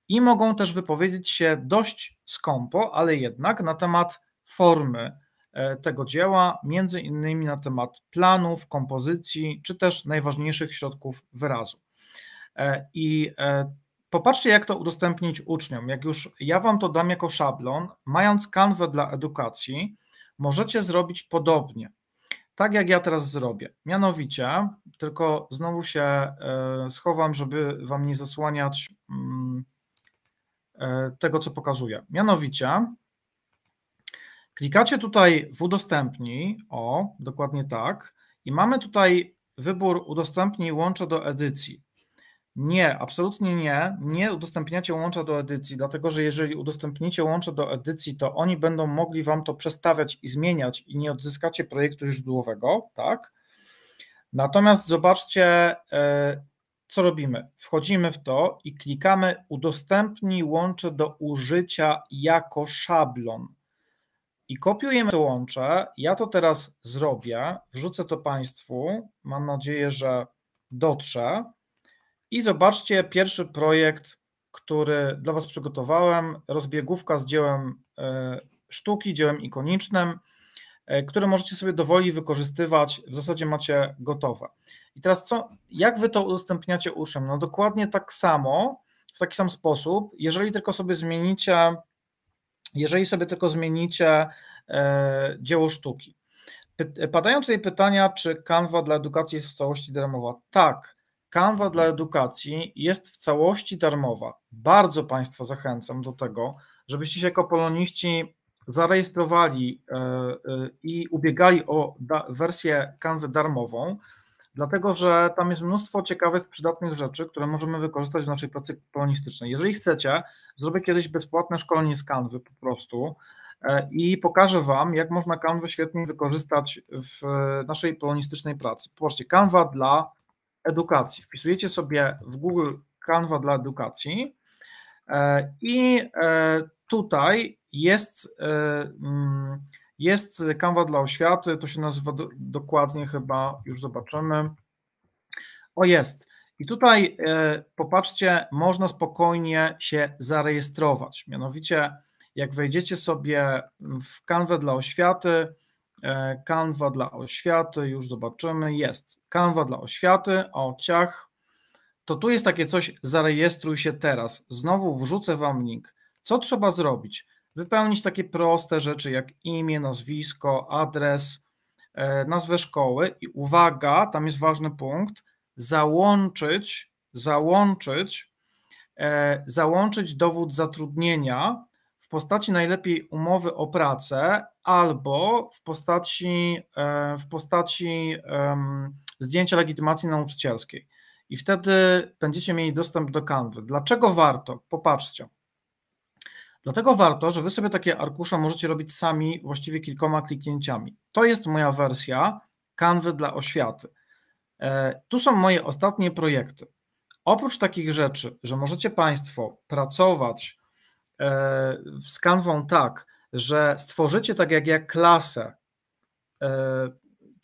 i mogą też wypowiedzieć się dość skąpo, ale jednak na temat formy E, tego dzieła, między innymi na temat planów, kompozycji, czy też najważniejszych środków wyrazu. E, I e, popatrzcie, jak to udostępnić uczniom. Jak już ja Wam to dam jako szablon, mając kanwę dla edukacji, możecie zrobić podobnie. Tak jak ja teraz zrobię. Mianowicie, tylko znowu się schowam, żeby Wam nie zasłaniać mm, tego, co pokazuję. Mianowicie, Klikacie tutaj w udostępnij, o, dokładnie tak, i mamy tutaj wybór udostępnij łącza do edycji. Nie, absolutnie nie, nie udostępniacie łącza do edycji, dlatego że jeżeli udostępnicie łącze do edycji, to oni będą mogli wam to przestawiać i zmieniać i nie odzyskacie projektu źródłowego, tak? Natomiast zobaczcie, e, co robimy. Wchodzimy w to i klikamy udostępnij łącze do użycia jako szablon i kopiujemy to łącze. Ja to teraz zrobię, wrzucę to Państwu. Mam nadzieję, że dotrze. I zobaczcie pierwszy projekt, który dla Was przygotowałem. Rozbiegówka z dziełem e, sztuki, dziełem ikonicznym, e, które możecie sobie dowoli wykorzystywać. W zasadzie macie gotowe. I teraz co, jak Wy to udostępniacie uszem? No dokładnie tak samo, w taki sam sposób. Jeżeli tylko sobie zmienicie jeżeli sobie tylko zmienicie e, dzieło sztuki. Padają tutaj pytania, czy kanwa dla edukacji jest w całości darmowa. Tak, kanwa dla edukacji jest w całości darmowa. Bardzo Państwa zachęcam do tego, żebyście się jako poloniści zarejestrowali e, e, i ubiegali o wersję kanwy darmową dlatego że tam jest mnóstwo ciekawych, przydatnych rzeczy, które możemy wykorzystać w naszej pracy polonistycznej. Jeżeli chcecie, zrobię kiedyś bezpłatne szkolenie z Canvy, po prostu e, i pokażę Wam, jak można Canwę świetnie wykorzystać w e, naszej polonistycznej pracy. Popatrzcie, Canva dla edukacji. Wpisujecie sobie w Google Canva dla edukacji e, i tutaj jest mm, jest kanwa dla oświaty, to się nazywa do, dokładnie chyba, już zobaczymy. O jest. I tutaj e, popatrzcie, można spokojnie się zarejestrować. Mianowicie, jak wejdziecie sobie w kanwę dla oświaty, Kanwa e, dla oświaty, już zobaczymy, jest. Kanwa dla oświaty, o ciach. To tu jest takie coś, zarejestruj się teraz. Znowu wrzucę Wam link. Co trzeba zrobić? wypełnić takie proste rzeczy jak imię, nazwisko, adres, e, nazwę szkoły i uwaga, tam jest ważny punkt, załączyć, załączyć, e, załączyć dowód zatrudnienia w postaci najlepiej umowy o pracę albo w postaci, e, w postaci zdjęcia legitymacji nauczycielskiej. I wtedy będziecie mieli dostęp do kanwy. Dlaczego warto? Popatrzcie. Dlatego warto, że Wy sobie takie arkusze możecie robić sami właściwie kilkoma kliknięciami. To jest moja wersja kanwy dla oświaty. E, tu są moje ostatnie projekty. Oprócz takich rzeczy, że możecie Państwo pracować e, z kanwą tak, że stworzycie tak jak ja klasę, e,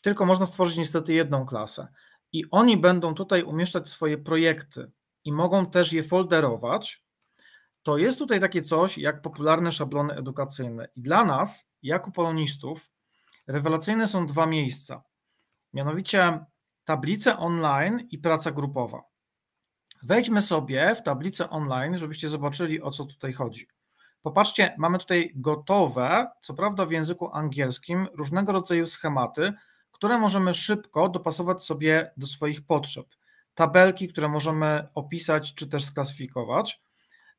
tylko można stworzyć niestety jedną klasę i oni będą tutaj umieszczać swoje projekty i mogą też je folderować, to jest tutaj takie coś jak popularne szablony edukacyjne. I dla nas, jako polonistów, rewelacyjne są dwa miejsca. Mianowicie tablice online i praca grupowa. Wejdźmy sobie w tablicę online, żebyście zobaczyli o co tutaj chodzi. Popatrzcie, mamy tutaj gotowe, co prawda w języku angielskim, różnego rodzaju schematy, które możemy szybko dopasować sobie do swoich potrzeb. Tabelki, które możemy opisać czy też sklasyfikować.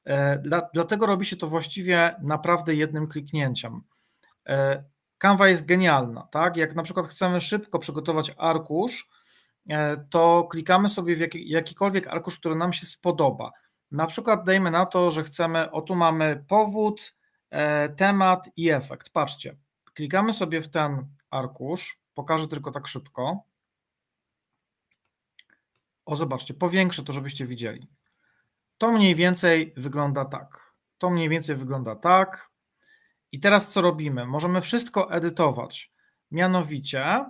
E, dla, dlatego robi się to właściwie naprawdę jednym kliknięciem. E, Canva jest genialna, tak? Jak na przykład chcemy szybko przygotować arkusz, e, to klikamy sobie w jaki, jakikolwiek arkusz, który nam się spodoba. Na przykład dajmy na to, że chcemy, o tu mamy powód, temat i efekt. Patrzcie, klikamy sobie w ten arkusz, pokażę tylko tak szybko. O, zobaczcie, powiększę to, żebyście widzieli to mniej więcej wygląda tak. To mniej więcej wygląda tak. I teraz co robimy? Możemy wszystko edytować. Mianowicie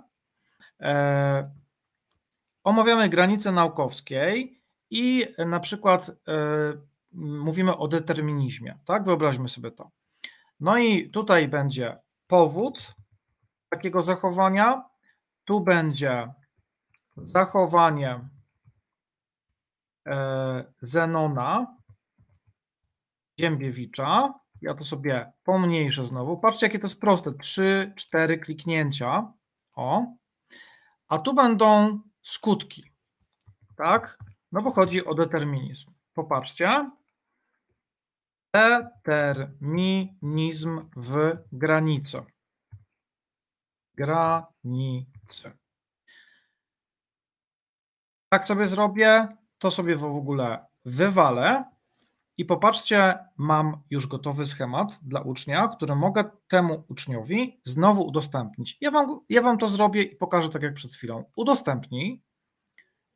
e, omawiamy granice naukowskiej i na przykład e, mówimy o determinizmie. Tak, wyobraźmy sobie to. No i tutaj będzie powód takiego zachowania, tu będzie zachowanie E, Zenona Ziembiewicza. Ja to sobie pomniejszę znowu. Patrzcie, jakie to jest proste. trzy, cztery kliknięcia. O. A tu będą skutki. Tak? No bo chodzi o determinizm. Popatrzcie. Determinizm w granicy. Granicy. Tak sobie zrobię to sobie w ogóle wywalę i popatrzcie, mam już gotowy schemat dla ucznia, który mogę temu uczniowi znowu udostępnić. Ja wam, ja wam to zrobię i pokażę tak jak przed chwilą. Udostępnij,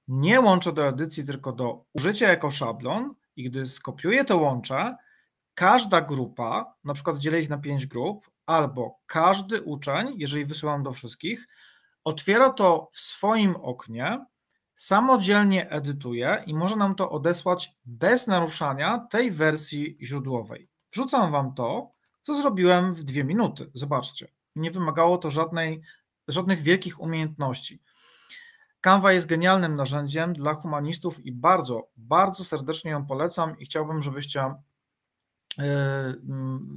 nie łączę do edycji, tylko do użycia jako szablon i gdy skopiuję to łącze, każda grupa, na przykład dzielę ich na 5 grup, albo każdy uczeń, jeżeli wysyłam do wszystkich, otwiera to w swoim oknie samodzielnie edytuje i może nam to odesłać bez naruszania tej wersji źródłowej. Wrzucam Wam to, co zrobiłem w dwie minuty. Zobaczcie, nie wymagało to żadnej, żadnych wielkich umiejętności. Canva jest genialnym narzędziem dla humanistów i bardzo, bardzo serdecznie ją polecam i chciałbym, żebyście e,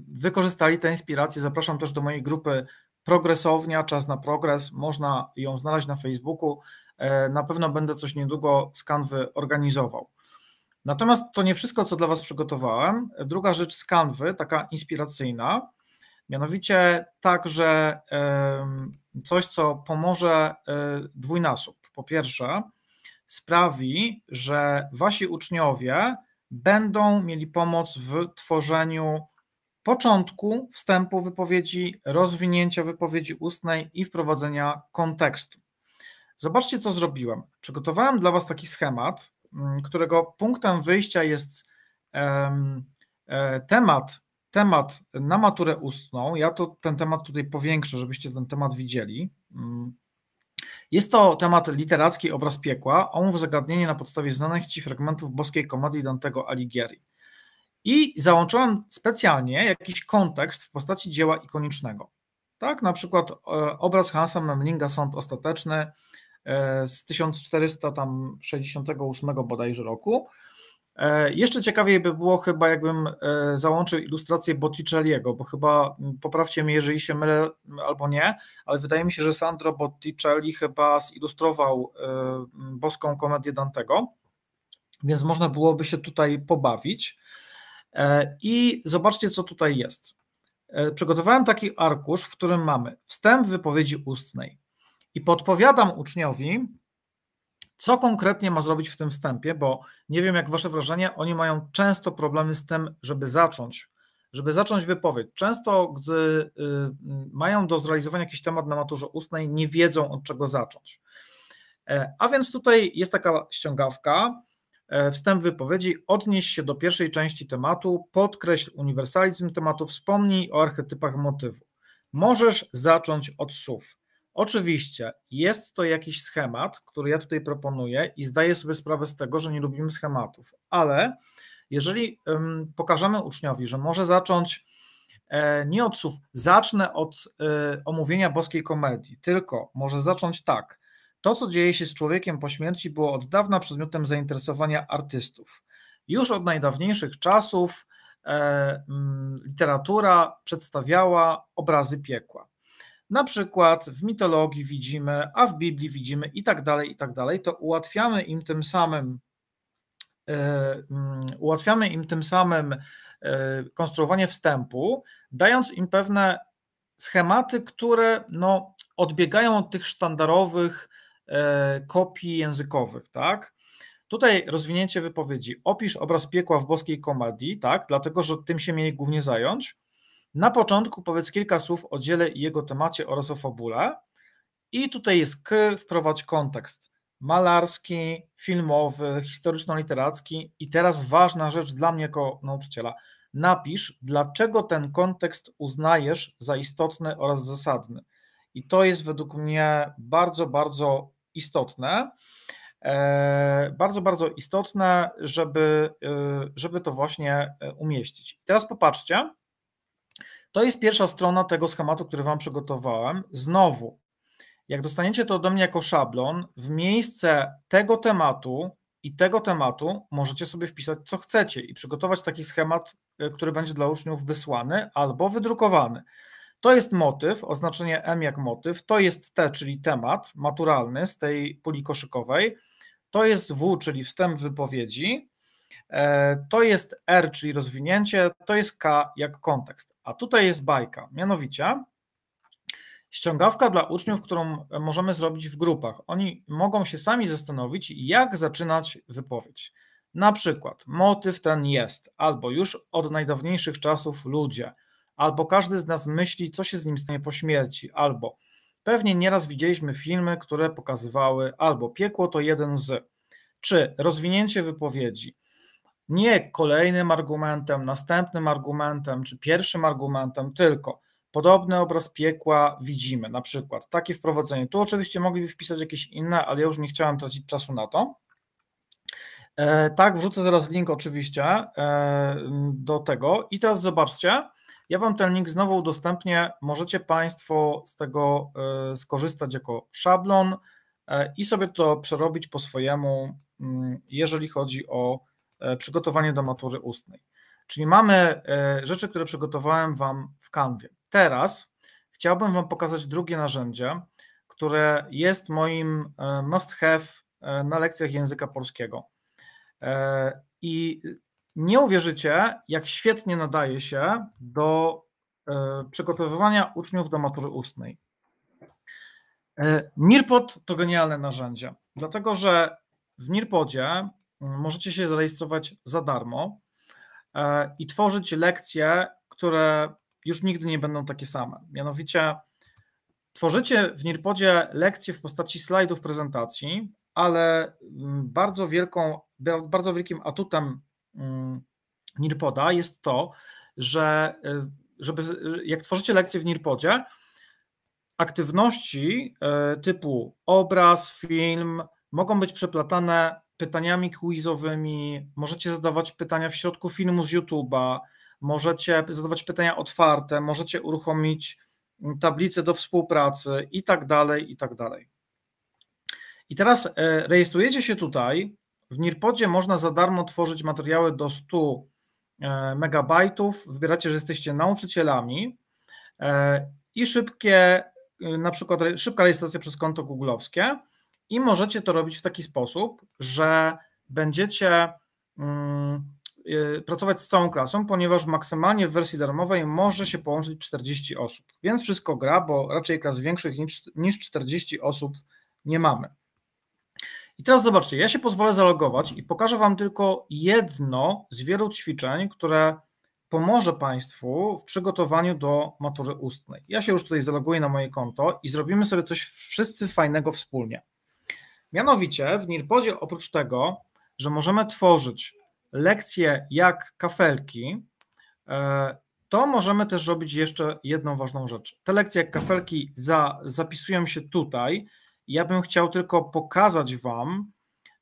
wykorzystali te inspiracje. Zapraszam też do mojej grupy progresownia, czas na progres, można ją znaleźć na Facebooku. E, na pewno będę coś niedługo z Canwy organizował. Natomiast to nie wszystko, co dla Was przygotowałem. Druga rzecz z Canwy, taka inspiracyjna, mianowicie także coś, co pomoże e, dwójnasób. Po pierwsze, sprawi, że Wasi uczniowie będą mieli pomoc w tworzeniu początku wstępu wypowiedzi, rozwinięcia wypowiedzi ustnej i wprowadzenia kontekstu. Zobaczcie, co zrobiłem. Przygotowałem dla Was taki schemat, mm, którego punktem wyjścia jest e, temat, temat na maturę ustną. Ja to, ten temat tutaj powiększę, żebyście ten temat widzieli. Mm. Jest to temat literacki obraz piekła, omów zagadnienie na podstawie znanych Ci fragmentów boskiej komedii Dantego Alighieri. I załączyłem specjalnie jakiś kontekst w postaci dzieła ikonicznego. Tak, na przykład e, obraz Hansa Memlinga Sąd Ostateczny e, z 1468 bodajże roku. E, jeszcze ciekawiej by było chyba, jakbym załączył ilustrację Botticelliego, bo chyba poprawcie mnie, jeżeli się mylę albo nie, ale wydaje mi się, że Sandro Botticelli chyba zilustrował boską komedię Dantego, więc można byłoby się tutaj pobawić. E, I zobaczcie, co tutaj jest. E, przygotowałem taki arkusz, w którym mamy wstęp wypowiedzi ustnej i podpowiadam uczniowi, co konkretnie ma zrobić w tym wstępie, bo nie wiem, jak wasze wrażenie, oni mają często problemy z tym, żeby zacząć, żeby zacząć wypowiedź. Często, gdy y, mają do zrealizowania jakiś temat na maturze ustnej, nie wiedzą od czego zacząć. E, a więc tutaj jest taka ściągawka, E, wstęp wypowiedzi, odnieś się do pierwszej części tematu, podkreśl uniwersalizm tematu, wspomnij o archetypach motywu. Możesz zacząć od słów. Oczywiście jest to jakiś schemat, który ja tutaj proponuję i zdaję sobie sprawę z tego, że nie lubimy schematów, ale jeżeli pokażemy uczniowi, że może zacząć e, nie od słów, zacznę od e, omówienia boskiej komedii, tylko może zacząć tak. To, co dzieje się z człowiekiem po śmierci, było od dawna przedmiotem zainteresowania artystów. Już od najdawniejszych czasów e, mm, literatura przedstawiała obrazy piekła. Na przykład w mitologii widzimy, a w Biblii widzimy i tak dalej, i tak dalej, to ułatwiamy im tym samym e, mm, ułatwiamy im tym samym e, konstruowanie wstępu, dając im pewne schematy, które no, odbiegają od tych sztandarowych E, kopii językowych, tak? Tutaj rozwinięcie wypowiedzi. Opisz obraz piekła w boskiej komedii, tak? Dlatego, że tym się mieli głównie zająć. Na początku powiedz kilka słów o dziele i jego temacie oraz o fabule. I tutaj jest k, wprowadź kontekst malarski, filmowy, historyczno-literacki. I teraz ważna rzecz dla mnie jako nauczyciela. Napisz, dlaczego ten kontekst uznajesz za istotny oraz zasadny. I to jest według mnie bardzo, bardzo istotne, e, bardzo, bardzo istotne, żeby, e, żeby to właśnie e, umieścić. teraz popatrzcie, to jest pierwsza strona tego schematu, który Wam przygotowałem. Znowu, jak dostaniecie to ode mnie jako szablon, w miejsce tego tematu i tego tematu możecie sobie wpisać, co chcecie i przygotować taki schemat, który będzie dla uczniów wysłany albo wydrukowany. To jest motyw, oznaczenie M jak motyw, to jest T, czyli temat maturalny z tej puli koszykowej, to jest W, czyli wstęp wypowiedzi, e, to jest R, czyli rozwinięcie, to jest K jak kontekst. A tutaj jest bajka, mianowicie ściągawka dla uczniów, którą możemy zrobić w grupach. Oni mogą się sami zastanowić, jak zaczynać wypowiedź. Na przykład motyw ten jest, albo już od najdawniejszych czasów ludzie, albo każdy z nas myśli, co się z nim stanie po śmierci, albo pewnie nieraz widzieliśmy filmy, które pokazywały albo piekło to jeden z, czy rozwinięcie wypowiedzi. Nie kolejnym argumentem, następnym argumentem, czy pierwszym argumentem, tylko podobny obraz piekła widzimy, na przykład takie wprowadzenie. Tu oczywiście mogliby wpisać jakieś inne, ale ja już nie chciałem tracić czasu na to. E, tak, wrzucę zaraz link oczywiście e, do tego. I teraz zobaczcie, ja Wam ten link znowu udostępnię. Możecie Państwo z tego e, skorzystać jako szablon e, i sobie to przerobić po swojemu, mm, jeżeli chodzi o e, przygotowanie do matury ustnej. Czyli mamy rzeczy, które przygotowałem Wam w kanwie. Teraz chciałbym Wam pokazać drugie narzędzie, które jest moim must have na lekcjach języka polskiego. I nie uwierzycie, jak świetnie nadaje się do e, przygotowywania uczniów do matury ustnej. E, Nirpod to genialne narzędzie, dlatego że w Nirpodzie możecie się zarejestrować za darmo e, i tworzyć lekcje, które już nigdy nie będą takie same. Mianowicie tworzycie w Nirpodzie lekcje w postaci slajdów prezentacji, ale bardzo, wielką, bardzo wielkim atutem Mm, Nirpoda jest to, że y, żeby, y, jak tworzycie lekcje w Nirpodzie, aktywności y, typu obraz, film mogą być przeplatane pytaniami quizowymi, możecie zadawać pytania w środku filmu z YouTube'a, możecie zadawać pytania otwarte, możecie uruchomić mm, tablice do współpracy i tak dalej, i tak dalej. I teraz rejestrujecie się tutaj w Nirpodzie można za darmo tworzyć materiały do 100 e, megabajtów. Wybieracie, że jesteście nauczycielami e, i szybkie, e, na przykład szybka rejestracja przez konto googlowskie i możecie to robić w taki sposób, że będziecie mm, pracować z całą klasą, ponieważ maksymalnie w wersji darmowej może się połączyć 40 osób. Więc wszystko gra, bo raczej klas większych niż 40 osób nie mamy. I teraz zobaczcie, ja się pozwolę zalogować i pokażę Wam tylko jedno z wielu ćwiczeń, które pomoże Państwu w przygotowaniu do matury ustnej. Ja się już tutaj zaloguję na moje konto i zrobimy sobie coś wszyscy fajnego wspólnie. Mianowicie w Nirpodzie oprócz tego, że możemy tworzyć lekcje jak kafelki, e, to możemy też robić jeszcze jedną ważną rzecz. Te lekcje jak kafelki za, zapisują się tutaj, ja bym chciał tylko pokazać Wam,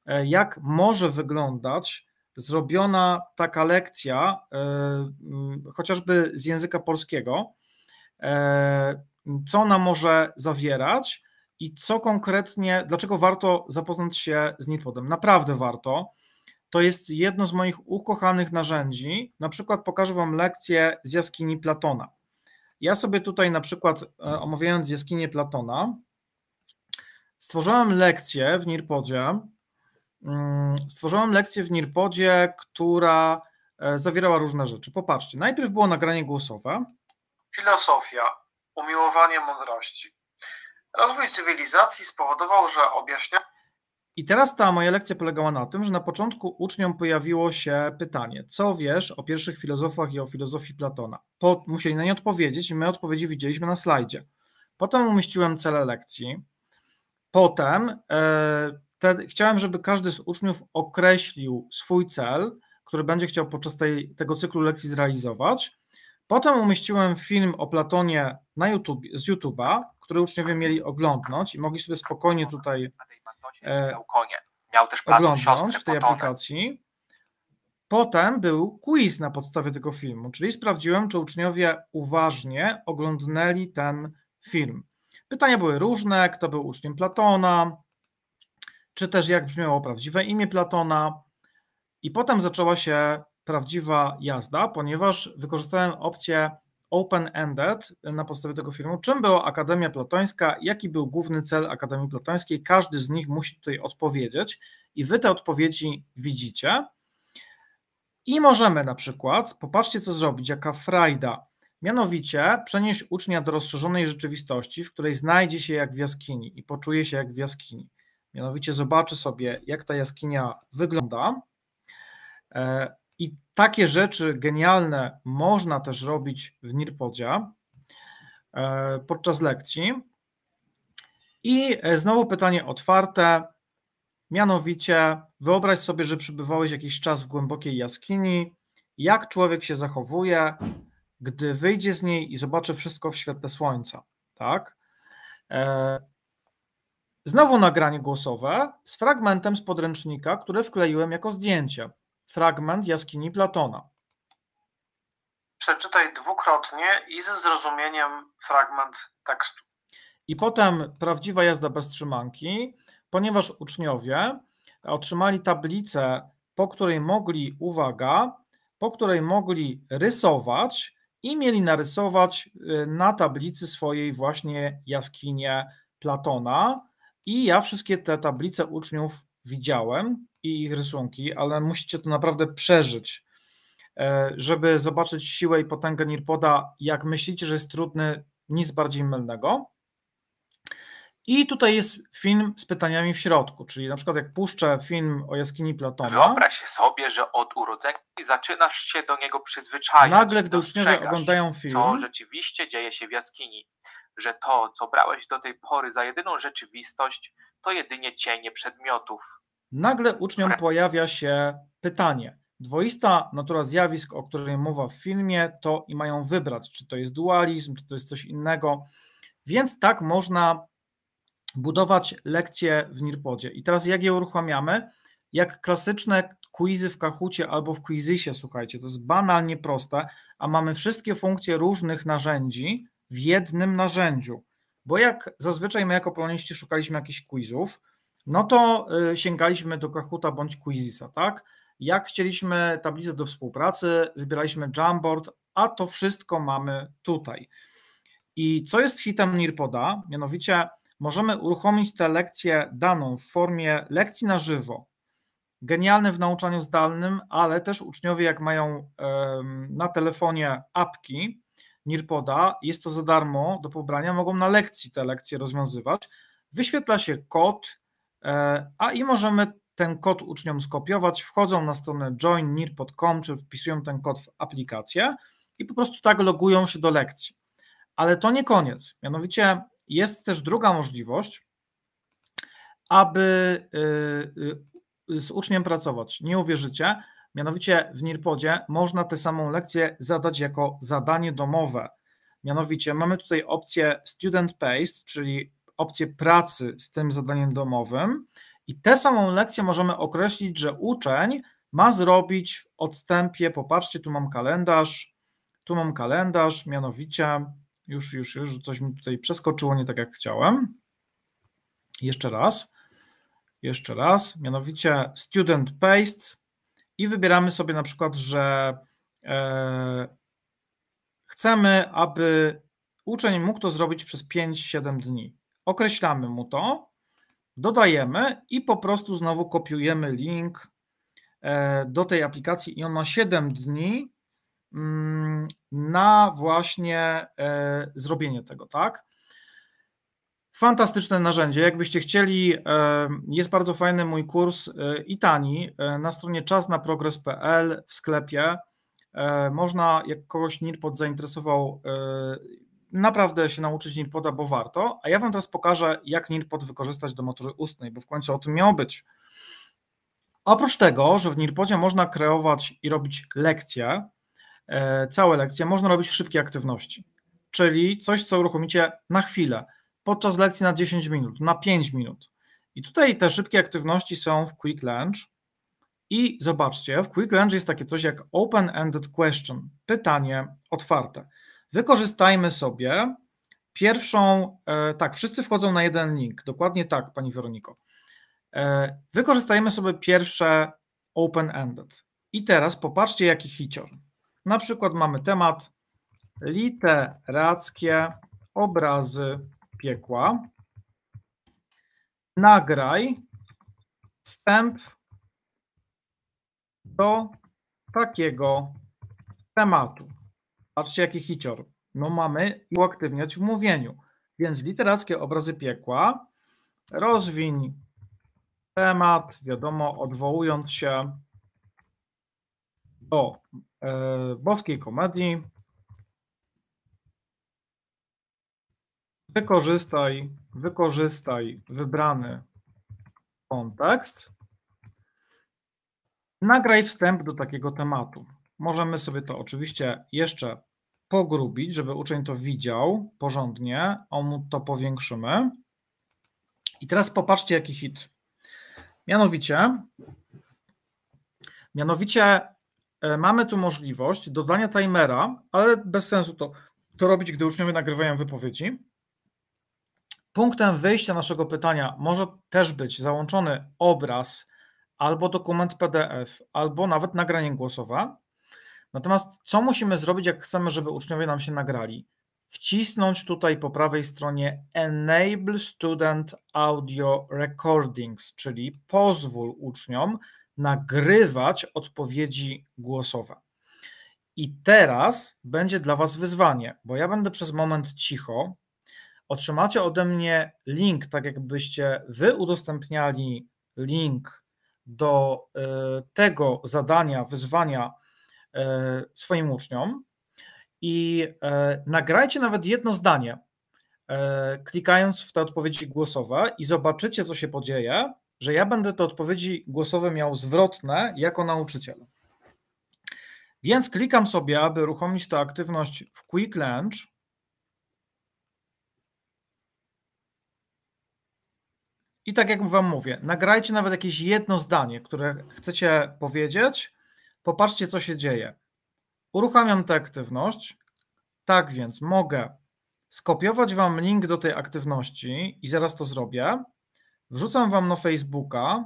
e, jak może wyglądać zrobiona taka lekcja, e, chociażby z języka polskiego, e, co ona może zawierać i co konkretnie, dlaczego warto zapoznać się z Nitpodem. Naprawdę warto. To jest jedno z moich ukochanych narzędzi. Na przykład pokażę Wam lekcję z jaskini Platona. Ja sobie tutaj na przykład omawiając jaskinię Platona, Stworzyłem lekcję w Nirpodzie. Mm, Stworzyłem lekcję w Nirpodzie, która e, zawierała różne rzeczy. Popatrzcie, najpierw było nagranie głosowe. Filozofia, umiłowanie mądrości. Rozwój cywilizacji spowodował, że objaśnia. I teraz ta moja lekcja polegała na tym, że na początku uczniom pojawiło się pytanie, co wiesz o pierwszych filozofach i o filozofii Platona? Po, musieli na nie odpowiedzieć i my odpowiedzi widzieliśmy na slajdzie. Potem umieściłem cele lekcji, Potem e, te, chciałem, żeby każdy z uczniów określił swój cel, który będzie chciał podczas tej, tego cyklu lekcji zrealizować. Potem umieściłem film o Platonie na YouTube, z YouTube'a, który uczniowie mieli oglądnąć i mogli sobie spokojnie tutaj e, Miał też Platon oglądnąć w tej aplikacji. Potem był quiz na podstawie tego filmu, czyli sprawdziłem, czy uczniowie uważnie oglądnęli ten film. Pytania były różne, kto był uczniem Platona, czy też jak brzmiało prawdziwe imię Platona. I potem zaczęła się prawdziwa jazda, ponieważ wykorzystałem opcję open-ended na podstawie tego filmu. Czym była Akademia Platońska? Jaki był główny cel Akademii Platońskiej? Każdy z nich musi tutaj odpowiedzieć i wy te odpowiedzi widzicie. I możemy na przykład, popatrzcie co zrobić, jaka frajda. Mianowicie przenieś ucznia do rozszerzonej rzeczywistości, w której znajdzie się jak w jaskini i poczuje się jak w jaskini. Mianowicie zobaczy sobie, jak ta jaskinia wygląda. E, I takie rzeczy genialne można też robić w Nirpodzie podczas lekcji. I e, znowu pytanie otwarte, mianowicie wyobraź sobie, że przybywałeś jakiś czas w głębokiej jaskini. Jak człowiek się zachowuje, gdy wyjdzie z niej i zobaczy wszystko w świetle słońca, tak? E, znowu nagranie głosowe z fragmentem z podręcznika, który wkleiłem jako zdjęcie. Fragment jaskini Platona. Przeczytaj dwukrotnie i ze zrozumieniem fragment tekstu. I potem prawdziwa jazda bez trzymanki, ponieważ uczniowie otrzymali tablicę, po której mogli, uwaga, po której mogli rysować i mieli narysować y, na tablicy swojej właśnie jaskinie Platona. I ja wszystkie te tablice uczniów widziałem i ich rysunki, ale musicie to naprawdę przeżyć, e, żeby zobaczyć siłę i potęgę Nirpoda. Jak myślicie, że jest trudny, nic bardziej mylnego. I tutaj jest film z pytaniami w środku, czyli na przykład jak puszczę film o jaskini Platona. Wyobraź sobie, że od urodzenia zaczynasz się do niego przyzwyczaić. Nagle, gdy uczniowie oglądają film. Co rzeczywiście dzieje się w jaskini, że to, co brałeś do tej pory za jedyną rzeczywistość, to jedynie cienie przedmiotów. Nagle uczniom pojawia się pytanie. Dwoista natura zjawisk, o której mowa w filmie, to i mają wybrać, czy to jest dualizm, czy to jest coś innego. Więc tak można budować lekcje w Nirpodzie. I teraz jak je uruchamiamy? Jak klasyczne quizy w Kahucie albo w Quizisie, słuchajcie, to jest banalnie proste, a mamy wszystkie funkcje różnych narzędzi w jednym narzędziu. Bo jak zazwyczaj my jako poloniści szukaliśmy jakichś quizów, no to y, sięgaliśmy do Kahuta bądź Quizisa, tak? Jak chcieliśmy tablicę do współpracy, wybieraliśmy Jamboard, a to wszystko mamy tutaj. I co jest hitem Nirpoda? Mianowicie możemy uruchomić tę lekcję daną w formie lekcji na żywo. Genialny w nauczaniu zdalnym, ale też uczniowie, jak mają na telefonie apki Nirpoda, jest to za darmo do pobrania, mogą na lekcji te lekcje rozwiązywać. Wyświetla się kod, e, a i możemy ten kod uczniom skopiować. Wchodzą na stronę joinnirpod.com, czy wpisują ten kod w aplikację i po prostu tak logują się do lekcji. Ale to nie koniec. Mianowicie jest też druga możliwość, aby y, y, z uczniem pracować. Nie uwierzycie, mianowicie w Nirpodzie można tę samą lekcję zadać jako zadanie domowe. Mianowicie mamy tutaj opcję Student Paste, czyli opcję pracy z tym zadaniem domowym i tę samą lekcję możemy określić, że uczeń ma zrobić w odstępie, popatrzcie, tu mam kalendarz, tu mam kalendarz, mianowicie już, już, już coś mi tutaj przeskoczyło nie tak jak chciałem. Jeszcze raz. Jeszcze raz. Mianowicie student paste i wybieramy sobie na przykład, że e, chcemy, aby uczeń mógł to zrobić przez 5-7 dni. Określamy mu to, dodajemy i po prostu znowu kopiujemy link e, do tej aplikacji i on 7 dni Mm, na właśnie e, zrobienie tego, tak? Fantastyczne narzędzie. Jakbyście chcieli, e, jest bardzo fajny mój kurs e, i tani na stronie czasnaprogres.pl w sklepie. Można, jak kogoś Nirpod zainteresował, naprawdę się nauczyć Nirpoda, bo warto. A ja Wam teraz pokażę, jak Nirpod wykorzystać do matury ustnej, bo w końcu o tym miało być. Oprócz tego, że w Nirpodzie można kreować i robić lekcje, E, całe lekcje, można robić szybkie aktywności, czyli coś, co uruchomicie na chwilę, podczas lekcji na 10 minut, na 5 minut. I tutaj te szybkie aktywności są w Quick Lunch. I zobaczcie, w Quick Lunch jest takie coś jak open-ended question, pytanie otwarte. Wykorzystajmy sobie pierwszą, e, tak, wszyscy wchodzą na jeden link, dokładnie tak, Pani Weroniko. E, wykorzystajmy sobie pierwsze open-ended. I teraz popatrzcie, jaki hicior. Na przykład mamy temat literackie obrazy piekła. Nagraj wstęp do takiego tematu. Patrzcie, jaki hicior. No mamy uaktywniać w mówieniu. Więc literackie obrazy piekła. Rozwiń temat, wiadomo, odwołując się do E, boskiej komedii. Wykorzystaj, wykorzystaj wybrany kontekst. Nagraj wstęp do takiego tematu. Możemy sobie to oczywiście jeszcze pogrubić, żeby uczeń to widział porządnie, a mu to powiększymy. I teraz popatrzcie, jaki hit. Mianowicie, mianowicie E, mamy tu możliwość dodania timera, ale bez sensu to, to robić, gdy uczniowie nagrywają wypowiedzi. Punktem wyjścia naszego pytania może też być załączony obraz albo dokument PDF, albo nawet nagranie głosowe. Natomiast co musimy zrobić, jak chcemy, żeby uczniowie nam się nagrali? Wcisnąć tutaj po prawej stronie Enable Student Audio Recordings, czyli pozwól uczniom nagrywać odpowiedzi głosowe. I teraz będzie dla Was wyzwanie, bo ja będę przez moment cicho. Otrzymacie ode mnie link, tak jakbyście Wy udostępniali link do e, tego zadania, wyzwania e, swoim uczniom. I e, nagrajcie nawet jedno zdanie, klikając w te odpowiedzi głosowe i zobaczycie, co się podzieje że ja będę te odpowiedzi głosowe miał zwrotne jako nauczyciel. Więc klikam sobie, aby uruchomić tę aktywność w Quick Launch. I tak jak Wam mówię, nagrajcie nawet jakieś jedno zdanie, które chcecie powiedzieć. Popatrzcie, co się dzieje. Uruchamiam tę aktywność. Tak więc mogę skopiować Wam link do tej aktywności i zaraz to zrobię. Wrzucam Wam na Facebooka.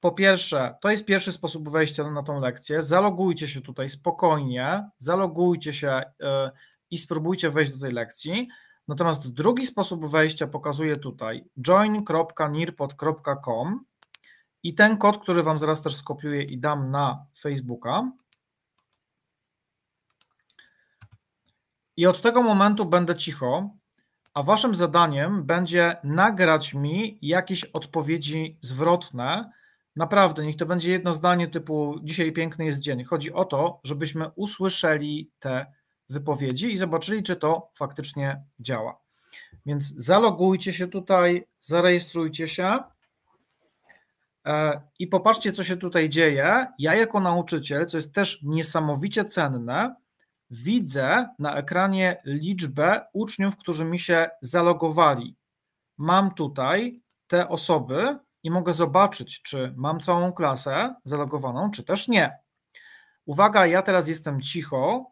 Po pierwsze, to jest pierwszy sposób wejścia na tą lekcję. Zalogujcie się tutaj spokojnie, zalogujcie się e, i spróbujcie wejść do tej lekcji. Natomiast drugi sposób wejścia pokazuję tutaj join.nirpod.com i ten kod, który Wam zaraz też skopiuję i dam na Facebooka. I od tego momentu będę cicho, a waszym zadaniem będzie nagrać mi jakieś odpowiedzi zwrotne. Naprawdę, niech to będzie jedno zdanie typu dzisiaj piękny jest dzień. Chodzi o to, żebyśmy usłyszeli te wypowiedzi i zobaczyli, czy to faktycznie działa. Więc zalogujcie się tutaj, zarejestrujcie się e, i popatrzcie, co się tutaj dzieje. Ja, jako nauczyciel, co jest też niesamowicie cenne, widzę na ekranie liczbę uczniów, którzy mi się zalogowali. Mam tutaj te osoby i mogę zobaczyć, czy mam całą klasę zalogowaną, czy też nie. Uwaga, ja teraz jestem cicho,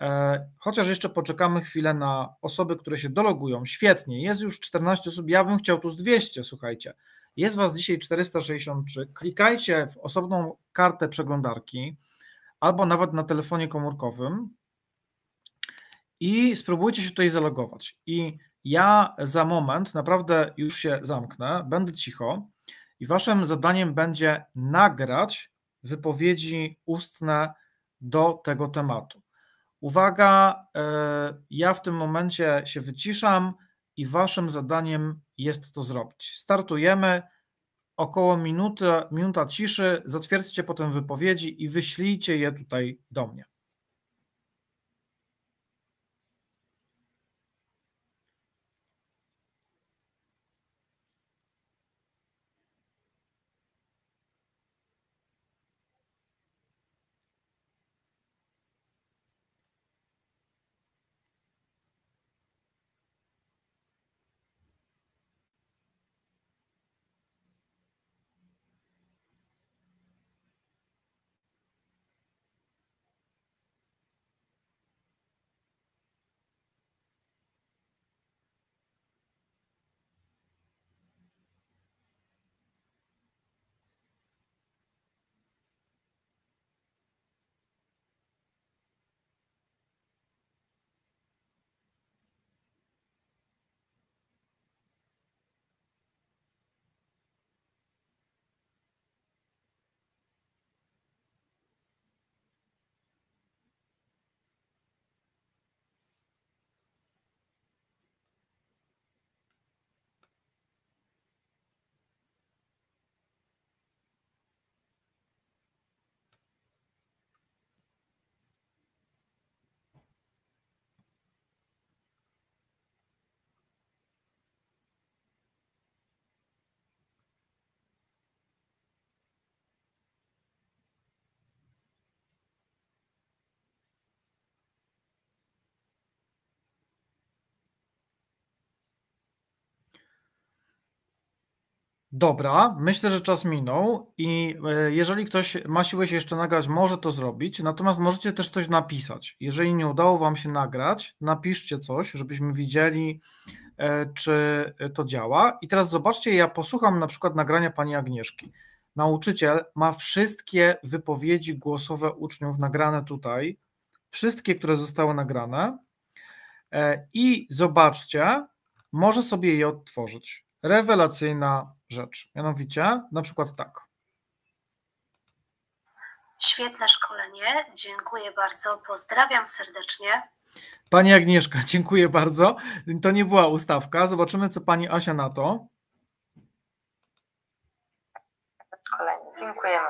e, chociaż jeszcze poczekamy chwilę na osoby, które się dologują. Świetnie, jest już 14 osób, ja bym chciał tu z 200, słuchajcie. Jest Was dzisiaj 463. Klikajcie w osobną kartę przeglądarki albo nawet na telefonie komórkowym i spróbujcie się tutaj zalogować. I ja za moment naprawdę już się zamknę, będę cicho i waszym zadaniem będzie nagrać wypowiedzi ustne do tego tematu. Uwaga, e, ja w tym momencie się wyciszam i waszym zadaniem jest to zrobić. Startujemy około minuty, minuta ciszy, zatwierdźcie potem wypowiedzi i wyślijcie je tutaj do mnie. Dobra, myślę, że czas minął i e, jeżeli ktoś ma siłę się jeszcze nagrać, może to zrobić, natomiast możecie też coś napisać. Jeżeli nie udało Wam się nagrać, napiszcie coś, żebyśmy widzieli, e, czy to działa. I teraz zobaczcie, ja posłucham na przykład nagrania Pani Agnieszki. Nauczyciel ma wszystkie wypowiedzi głosowe uczniów nagrane tutaj, wszystkie, które zostały nagrane e, i zobaczcie, może sobie je odtworzyć rewelacyjna rzecz. Mianowicie, na przykład tak. Świetne szkolenie, dziękuję bardzo, pozdrawiam serdecznie. Pani Agnieszka, dziękuję bardzo. To nie była ustawka. Zobaczymy, co pani Asia na to. Szkolenie, dziękujemy.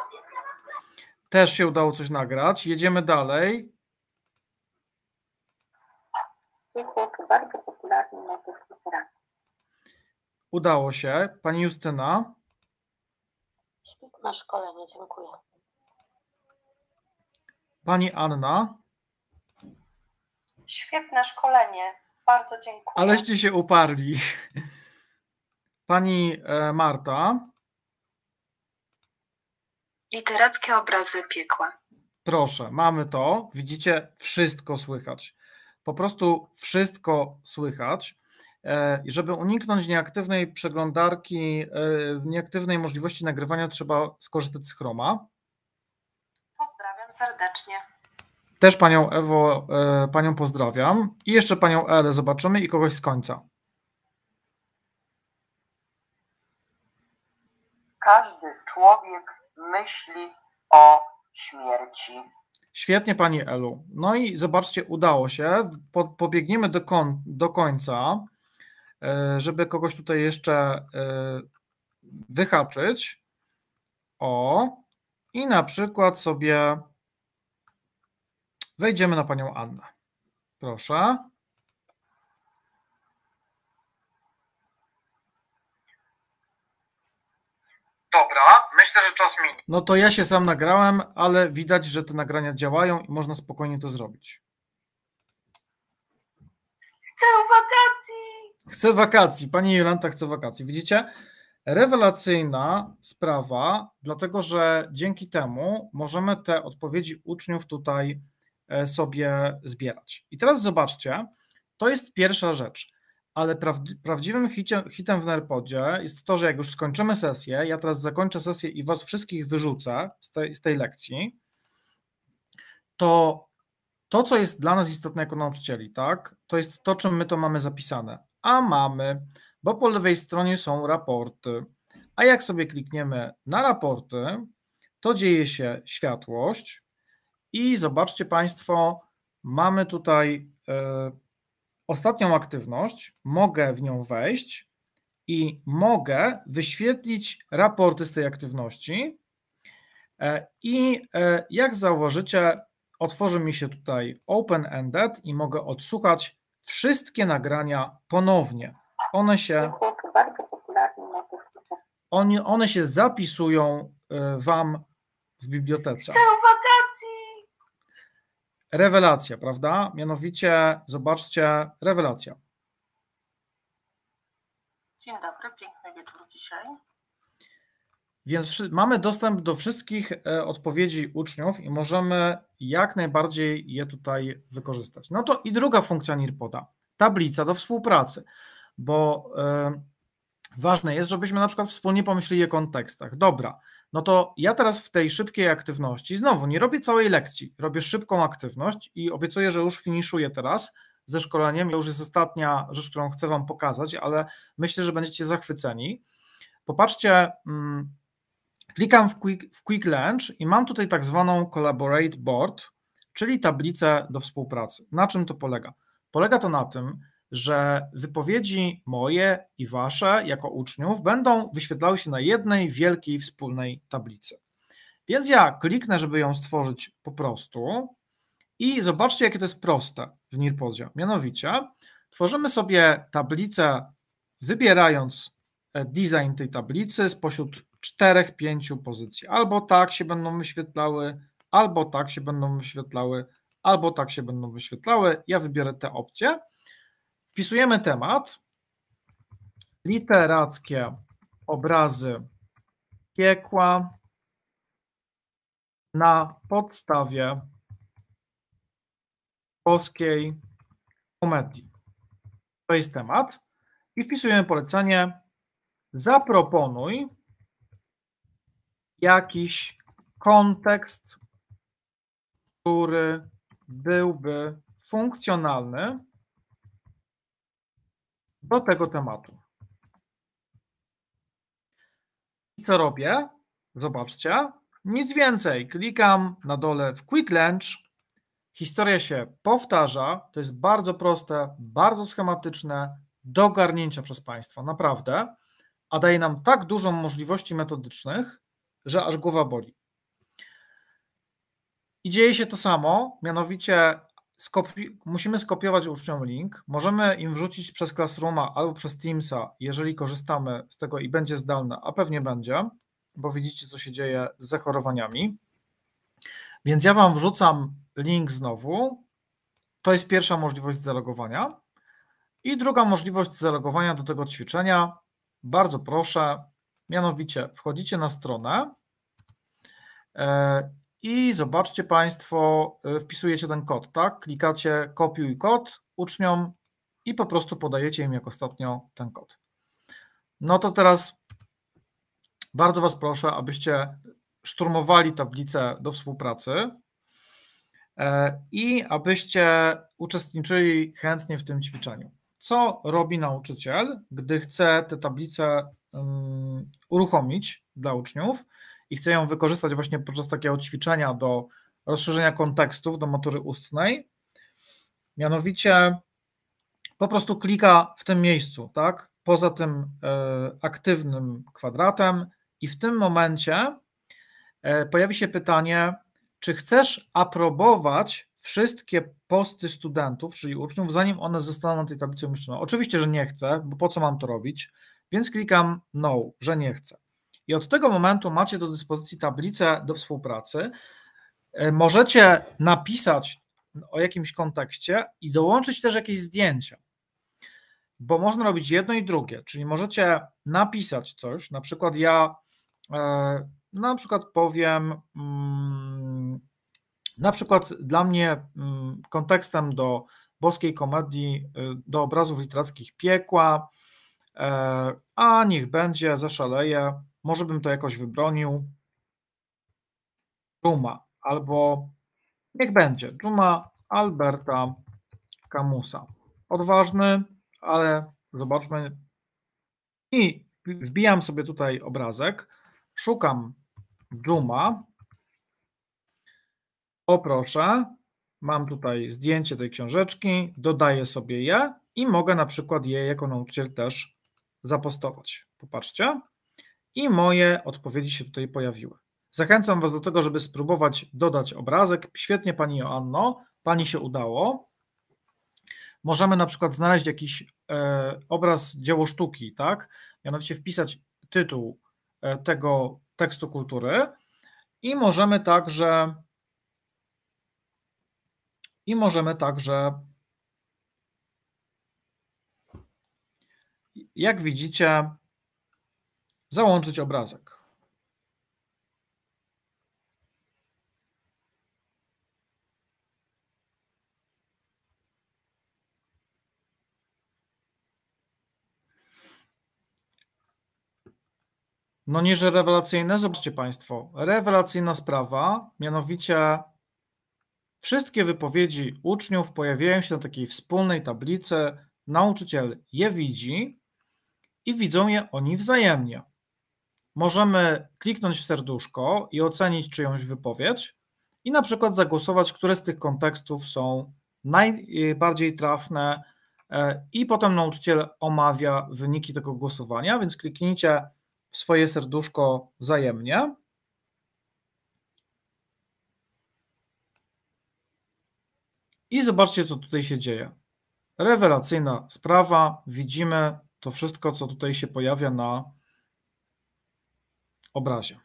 Też się udało coś nagrać. Jedziemy dalej. Hip-hop bardzo popularny motyw Udało się. Pani Justyna? świetne szkolenie, dziękuję. Pani Anna? Świetne szkolenie, bardzo dziękuję. Aleście się uparli. Pani e, Marta? Literackie obrazy piekła. Proszę, mamy to. Widzicie, wszystko słychać. Po prostu wszystko słychać. E, I żeby uniknąć nieaktywnej przeglądarki, e, nieaktywnej możliwości nagrywania, trzeba skorzystać z Chroma. Pozdrawiam serdecznie. Też panią Ewo, e, panią pozdrawiam. I jeszcze panią Elę zobaczymy i kogoś z końca. Każdy człowiek myśli o śmierci. Świetnie, pani Elu. No i zobaczcie, udało się. Po, pobiegniemy do, kon, do końca. E, żeby kogoś tutaj jeszcze e, wyhaczyć. O, i na przykład sobie wejdziemy na panią Annę. Proszę. Dobra, myślę, że czas minie. No to ja się sam nagrałem, ale widać, że te nagrania działają i można spokojnie to zrobić. Chcę wakacji! Chcę wakacji, pani Jolanta chce wakacji. Widzicie? Rewelacyjna sprawa, dlatego że dzięki temu możemy te odpowiedzi uczniów tutaj e, sobie zbierać. I teraz zobaczcie, to jest pierwsza rzecz, ale prawdziwym hitem w Nerpodzie jest to, że jak już skończymy sesję, ja teraz zakończę sesję i was wszystkich wyrzucę z tej, z tej lekcji, to to, co jest dla nas istotne jako nauczycieli, tak, to jest to, czym my to mamy zapisane a mamy, bo po lewej stronie są raporty. A jak sobie klikniemy na raporty, to dzieje się światłość i zobaczcie Państwo, mamy tutaj y, ostatnią aktywność, mogę w nią wejść i mogę wyświetlić raporty z tej aktywności. E, I e, jak zauważycie, otworzy mi się tutaj open-ended i mogę odsłuchać wszystkie nagrania ponownie. One się. Oni, one się zapisują y, wam w bibliotece. Chcę wakacji! Rewelacja, prawda? Mianowicie, zobaczcie, rewelacja. Dzień dobry, piękny wieczór dzisiaj. Więc mamy dostęp do wszystkich e, odpowiedzi uczniów i możemy jak najbardziej je tutaj wykorzystać. No to i druga funkcja NIRPODA, tablica do współpracy, bo e, ważne jest, żebyśmy na przykład wspólnie pomyśleli o kontekstach. Dobra, no to ja teraz w tej szybkiej aktywności, znowu nie robię całej lekcji, robię szybką aktywność i obiecuję, że już finiszuję teraz ze szkoleniem. To już jest ostatnia rzecz, którą chcę Wam pokazać, ale myślę, że będziecie zachwyceni. Popatrzcie, mm, Klikam w Quick, w quick Launch i mam tutaj tak zwaną Collaborate Board, czyli tablicę do współpracy. Na czym to polega? Polega to na tym, że wypowiedzi moje i wasze jako uczniów będą wyświetlały się na jednej wielkiej wspólnej tablicy. Więc ja kliknę, żeby ją stworzyć po prostu i zobaczcie, jakie to jest proste w Nirpodzie. Mianowicie tworzymy sobie tablicę, wybierając e, design tej tablicy spośród czterech, pięciu pozycji. Albo tak się będą wyświetlały, albo tak się będą wyświetlały, albo tak się będą wyświetlały. Ja wybiorę te opcje. Wpisujemy temat. Literackie obrazy piekła na podstawie polskiej komedii. To jest temat. I wpisujemy polecenie. Zaproponuj jakiś kontekst, który byłby funkcjonalny do tego tematu. I co robię? Zobaczcie. Nic więcej. Klikam na dole w Quick Launch. Historia się powtarza. To jest bardzo proste, bardzo schematyczne do garnięcia przez Państwa. Naprawdę. A daje nam tak dużo możliwości metodycznych, że aż głowa boli. I dzieje się to samo, mianowicie skopi musimy skopiować uczniom link, możemy im wrzucić przez Classrooma albo przez Teamsa, jeżeli korzystamy z tego i będzie zdalne, a pewnie będzie, bo widzicie, co się dzieje z zachorowaniami. Więc ja Wam wrzucam link znowu. To jest pierwsza możliwość zalogowania. I druga możliwość zalogowania do tego ćwiczenia, bardzo proszę, mianowicie wchodzicie na stronę E, I zobaczcie Państwo, e, wpisujecie ten kod, tak? Klikacie kopiuj kod uczniom i po prostu podajecie im jak ostatnio ten kod. No to teraz bardzo Was proszę, abyście szturmowali tablicę do współpracy e, i abyście uczestniczyli chętnie w tym ćwiczeniu. Co robi nauczyciel, gdy chce te tablice mm, uruchomić dla uczniów? i chcę ją wykorzystać właśnie podczas takiego ćwiczenia do rozszerzenia kontekstów do matury ustnej. Mianowicie po prostu klika w tym miejscu, tak? Poza tym e, aktywnym kwadratem, i w tym momencie e, pojawi się pytanie, czy chcesz aprobować wszystkie posty studentów, czyli uczniów, zanim one zostaną na tej tablicy umieszczone? Oczywiście, że nie chcę, bo po co mam to robić, więc klikam no, że nie chcę. I od tego momentu macie do dyspozycji tablicę do współpracy. E, możecie napisać o jakimś kontekście i dołączyć też jakieś zdjęcia, bo można robić jedno i drugie, czyli możecie napisać coś, na przykład ja e, na przykład powiem, mm, na przykład dla mnie mm, kontekstem do boskiej komedii, e, do obrazów literackich piekła, a niech będzie, zaszaleje może bym to jakoś wybronił. Duma albo niech będzie. Duma Alberta Camusa. Odważny, ale zobaczmy. I wbijam sobie tutaj obrazek. Szukam Juma. O proszę, mam tutaj zdjęcie tej książeczki, dodaję sobie je i mogę na przykład je jako nauczyciel też zapostować. Popatrzcie i moje odpowiedzi się tutaj pojawiły. Zachęcam Was do tego, żeby spróbować dodać obrazek. Świetnie Pani Joanno, Pani się udało. Możemy na przykład znaleźć jakiś e, obraz, dzieło sztuki, tak? Mianowicie wpisać tytuł e, tego tekstu kultury i możemy także i możemy także jak widzicie Załączyć obrazek. No nie, że rewelacyjne, zobaczcie Państwo, rewelacyjna sprawa, mianowicie wszystkie wypowiedzi uczniów pojawiają się na takiej wspólnej tablicy, nauczyciel je widzi i widzą je oni wzajemnie możemy kliknąć w serduszko i ocenić czyjąś wypowiedź i na przykład zagłosować, które z tych kontekstów są najbardziej trafne e, i potem nauczyciel omawia wyniki tego głosowania, więc kliknijcie w swoje serduszko wzajemnie. I zobaczcie, co tutaj się dzieje. Rewelacyjna sprawa. Widzimy to wszystko, co tutaj się pojawia na obrazie.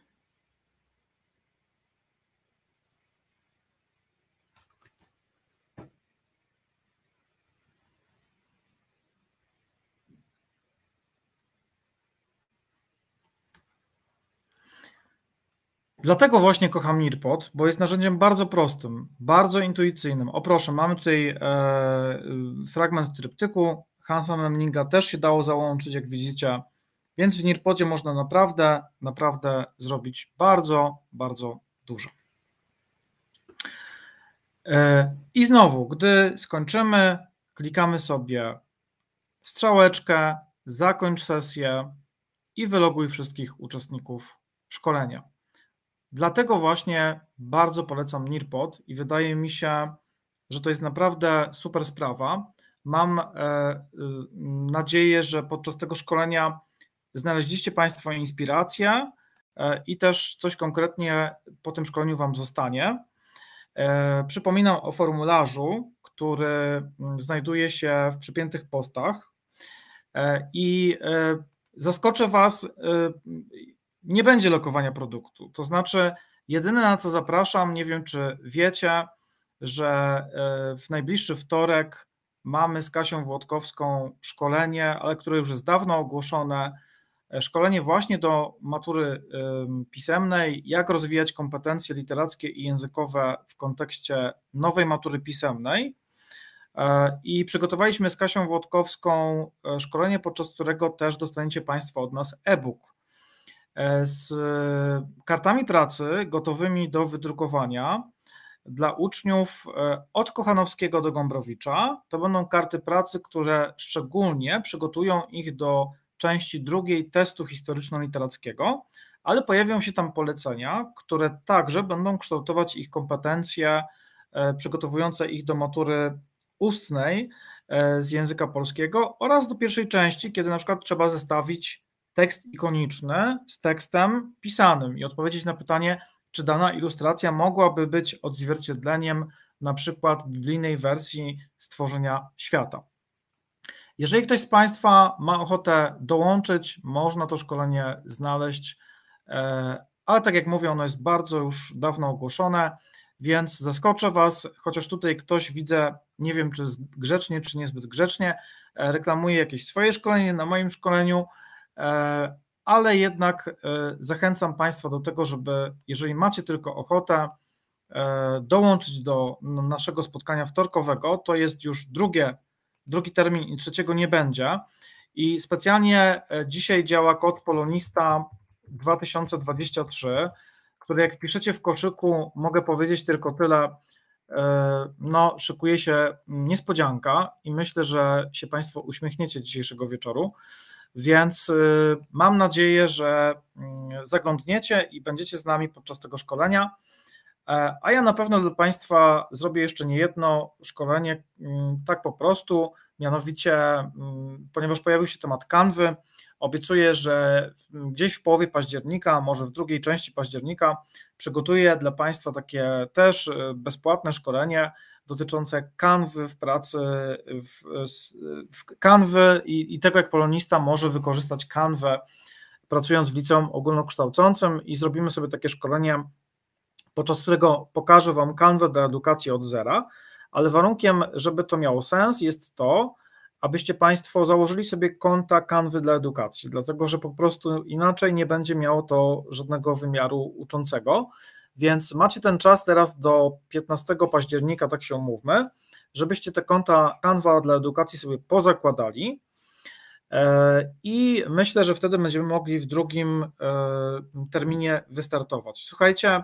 Dlatego właśnie kocham Nirpod, bo jest narzędziem bardzo prostym, bardzo intuicyjnym. O mamy tutaj e, fragment tryptyku. Hansa Memlinga też się dało załączyć, jak widzicie. Więc w Nirpodzie można naprawdę, naprawdę zrobić bardzo, bardzo dużo. E, I znowu, gdy skończymy, klikamy sobie strzałeczkę, zakończ sesję i wyloguj wszystkich uczestników szkolenia. Dlatego właśnie bardzo polecam Nirpod i wydaje mi się, że to jest naprawdę super sprawa. Mam e, y, nadzieję, że podczas tego szkolenia znaleźliście Państwo inspirację e, i też coś konkretnie po tym szkoleniu Wam zostanie. E, przypominam o formularzu, który mm, znajduje się w przypiętych postach e, i zaskoczę Was, nie będzie lokowania produktu. To znaczy, jedyne na co zapraszam, nie wiem czy wiecie, że w najbliższy wtorek mamy z Kasią Włodkowską szkolenie, ale które już jest dawno ogłoszone szkolenie właśnie do matury pisemnej, jak rozwijać kompetencje literackie i językowe w kontekście nowej matury pisemnej. E, I przygotowaliśmy z Kasią Włodkowską e, szkolenie, podczas którego też dostaniecie Państwo od nas e-book e, z kartami pracy gotowymi do wydrukowania dla uczniów od Kochanowskiego do Gombrowicza. To będą karty pracy, które szczególnie przygotują ich do części drugiej testu historyczno-literackiego, ale pojawią się tam polecenia, które także będą kształtować ich kompetencje e, przygotowujące ich do matury ustnej e, z języka polskiego oraz do pierwszej części, kiedy na przykład trzeba zestawić tekst ikoniczny z tekstem pisanym i odpowiedzieć na pytanie, czy dana ilustracja mogłaby być odzwierciedleniem na przykład biblijnej wersji stworzenia świata. Jeżeli ktoś z Państwa ma ochotę dołączyć, można to szkolenie znaleźć, e, ale tak jak mówię, ono jest bardzo już dawno ogłoszone, więc zaskoczę Was, chociaż tutaj ktoś widzę, nie wiem czy grzecznie, czy niezbyt grzecznie, e, reklamuje jakieś swoje szkolenie na moim szkoleniu, e, ale jednak zachęcam Państwa do tego, żeby jeżeli macie tylko ochotę, dołączyć do naszego spotkania wtorkowego, to jest już drugie drugi termin i trzeciego nie będzie. I specjalnie e, dzisiaj działa kod Polonista 2023, który jak wpiszecie w koszyku, mogę powiedzieć tylko tyle, e, no szykuje się niespodzianka i myślę, że się Państwo uśmiechniecie dzisiejszego wieczoru, więc e, mam nadzieję, że mm, zaglądniecie i będziecie z nami podczas tego szkolenia. E, a ja na pewno dla Państwa zrobię jeszcze nie jedno szkolenie, mm, tak po prostu, mianowicie, mm, ponieważ pojawił się temat kanwy, obiecuję, że gdzieś w połowie października, może w drugiej części października, przygotuję dla Państwa takie też e, bezpłatne szkolenie dotyczące kanwy w pracy, w, w kanwy i, i tego, jak polonista może wykorzystać kanwę pracując w liceum ogólnokształcącym i zrobimy sobie takie szkolenie podczas którego pokażę Wam kanwę do edukacji od zera, ale warunkiem, żeby to miało sens, jest to, abyście Państwo założyli sobie konta kanwy dla edukacji, dlatego że po prostu inaczej nie będzie miało to żadnego wymiaru uczącego. Więc macie ten czas teraz do 15 października, tak się umówmy, żebyście te konta kanwa dla edukacji sobie pozakładali. E, I myślę, że wtedy będziemy mogli w drugim e, terminie wystartować. Słuchajcie,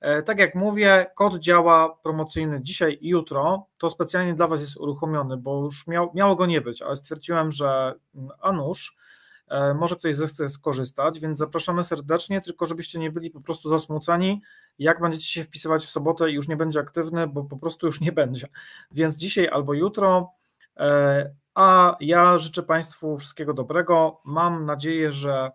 E, tak jak mówię, kod działa promocyjny dzisiaj i jutro. To specjalnie dla Was jest uruchomiony, bo już miał, miało go nie być, ale stwierdziłem, że mm, a nuż, e, może ktoś zechce skorzystać, więc zapraszamy serdecznie, tylko żebyście nie byli po prostu zasmucani, jak będziecie się wpisywać w sobotę i już nie będzie aktywny, bo po prostu już nie będzie. Więc dzisiaj albo jutro. E, a ja życzę Państwu wszystkiego dobrego. Mam nadzieję, że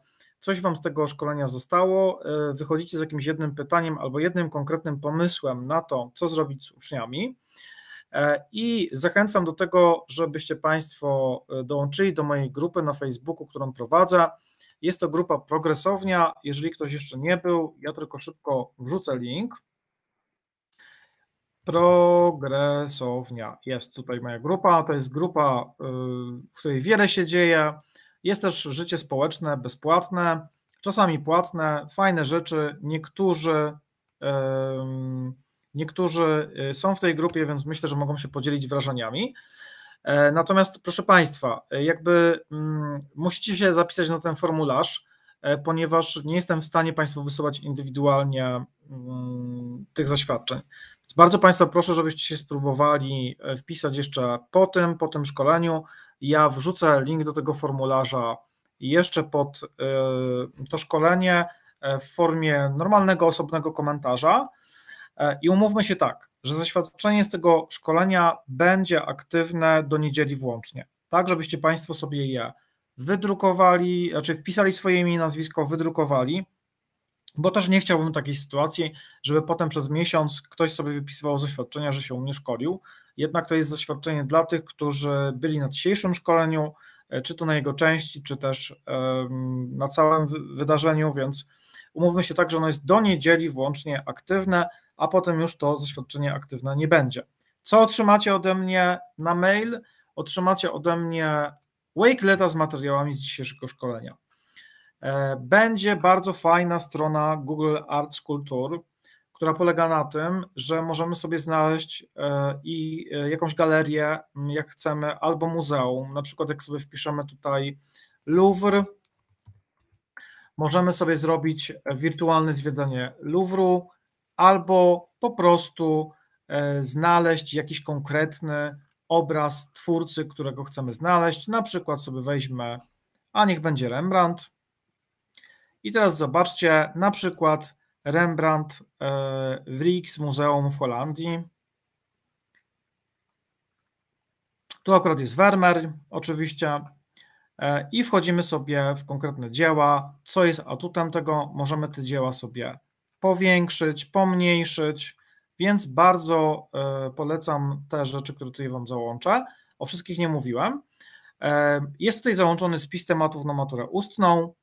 coś Wam z tego szkolenia zostało, e, wychodzicie z jakimś jednym pytaniem albo jednym konkretnym pomysłem na to, co zrobić z uczniami. E, I zachęcam do tego, żebyście Państwo e, dołączyli do mojej grupy na Facebooku, którą prowadzę. Jest to grupa Progresownia. Jeżeli ktoś jeszcze nie był, ja tylko szybko wrzucę link. Progresownia jest tutaj moja grupa. To jest grupa, w której wiele się dzieje. Jest też życie społeczne bezpłatne, czasami płatne, fajne rzeczy. Niektórzy, niektórzy y, są w tej grupie, więc myślę, że mogą się podzielić wrażeniami. E, natomiast, proszę Państwa, jakby mm, musicie się zapisać na ten formularz, e, ponieważ nie jestem w stanie Państwu wysyłać indywidualnie mm, tych zaświadczeń. Więc bardzo Państwa proszę, żebyście się spróbowali e, wpisać jeszcze po tym, po tym szkoleniu. Ja wrzucę link do tego formularza jeszcze pod y, to szkolenie e, w formie normalnego, osobnego komentarza. E, I umówmy się tak, że zaświadczenie z tego szkolenia będzie aktywne do niedzieli włącznie, tak, żebyście Państwo sobie je wydrukowali, znaczy wpisali swoje imię i nazwisko, wydrukowali, bo też nie chciałbym takiej sytuacji, żeby potem przez miesiąc ktoś sobie wypisywał zaświadczenia, że się mnie szkolił. Jednak to jest zaświadczenie dla tych, którzy byli na dzisiejszym szkoleniu, e, czy to na jego części, czy też na całym wydarzeniu, więc umówmy się tak, że ono jest do niedzieli włącznie aktywne, a potem już to zaświadczenie aktywne nie będzie. Co otrzymacie ode mnie na mail? Otrzymacie ode mnie wakeleta z materiałami z dzisiejszego szkolenia. E, będzie bardzo fajna strona Google Arts Culture, która polega na tym, że możemy sobie znaleźć e, i e, jakąś galerię, jak chcemy, albo muzeum. Na przykład, jak sobie wpiszemy tutaj Louvre, możemy sobie zrobić wirtualne zwiedzanie Louvru, albo po prostu znaleźć jakiś konkretny obraz twórcy, którego chcemy znaleźć. Na przykład sobie weźmy, a niech będzie Rembrandt i teraz zobaczcie na przykład Rembrandt e, w Rijksmuseum w Holandii. Tu akurat jest Vermeer, oczywiście, e, i wchodzimy sobie w konkretne dzieła. Co jest atutem tego? Możemy te dzieła sobie powiększyć, pomniejszyć, więc bardzo e, polecam te rzeczy, które tutaj Wam załączę. O wszystkich nie mówiłem. Jest tutaj załączony spis tematów na maturę ustną.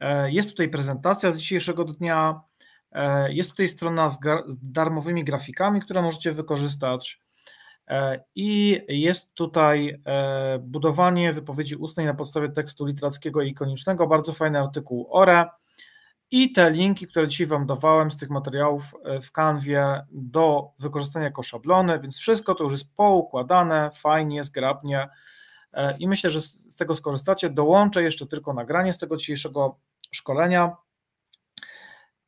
E, jest tutaj prezentacja z dzisiejszego dnia, e, jest tutaj strona z, z darmowymi grafikami, które możecie wykorzystać. E, I jest tutaj budowanie wypowiedzi ustnej na podstawie tekstu literackiego i ikonicznego. Bardzo fajny artykuł ORE. I te linki, które dzisiaj Wam dawałem z tych materiałów w kanwie do wykorzystania jako szablony, więc wszystko to już jest poukładane, fajnie, zgrabnie. E, i myślę, że z tego skorzystacie. Dołączę jeszcze tylko nagranie z tego dzisiejszego szkolenia,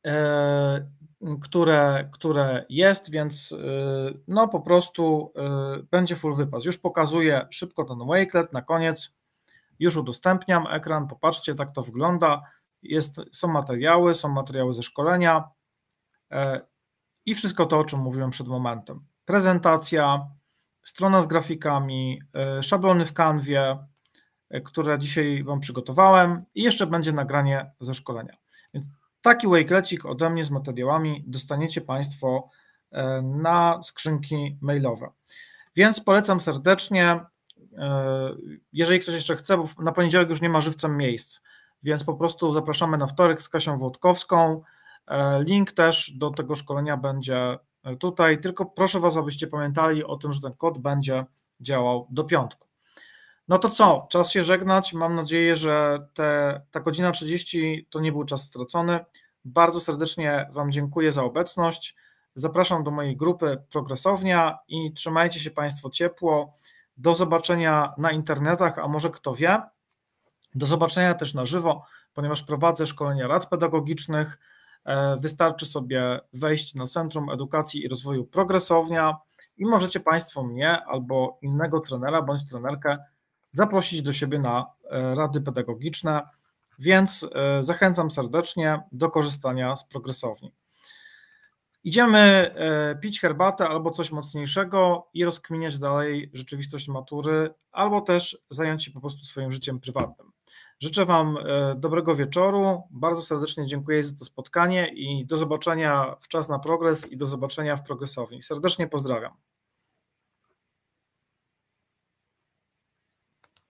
e, które, które jest, więc e, no po prostu będzie full wypas. Już pokazuję szybko ten wakelet na koniec. Już udostępniam ekran, popatrzcie, tak to wygląda. Jest, są materiały, są materiały ze szkolenia i wszystko to, o czym mówiłem przed momentem. Prezentacja, strona z grafikami, e, szablony w kanwie, e, które dzisiaj Wam przygotowałem i jeszcze będzie nagranie ze szkolenia. Więc taki wejklecik ode mnie z materiałami dostaniecie Państwo e, na skrzynki mailowe. Więc polecam serdecznie. Jeżeli ktoś jeszcze chce, bo na poniedziałek już nie ma żywcem miejsc, więc po prostu zapraszamy na wtorek z Kasią Włodkowską. Link też do tego szkolenia będzie tutaj, tylko proszę Was, abyście pamiętali o tym, że ten kod będzie działał do piątku. No to co, czas się żegnać. Mam nadzieję, że te, ta godzina 30 to nie był czas stracony. Bardzo serdecznie Wam dziękuję za obecność. Zapraszam do mojej grupy Progresownia i trzymajcie się Państwo ciepło. Do zobaczenia na internetach, a może kto wie. Do zobaczenia też na żywo, ponieważ prowadzę szkolenia rad pedagogicznych. E, wystarczy sobie wejść na Centrum Edukacji i Rozwoju Progresownia i możecie Państwo mnie albo innego trenera bądź trenerkę zaprosić do siebie na e, rady pedagogiczne, więc e, zachęcam serdecznie do korzystania z progresowni. Idziemy pić herbatę albo coś mocniejszego i rozkminiać dalej rzeczywistość matury, albo też zająć się po prostu swoim życiem prywatnym. Życzę Wam e, dobrego wieczoru. Bardzo serdecznie dziękuję za to spotkanie i do zobaczenia w Czas na Progres i do zobaczenia w Progresowni. Serdecznie pozdrawiam.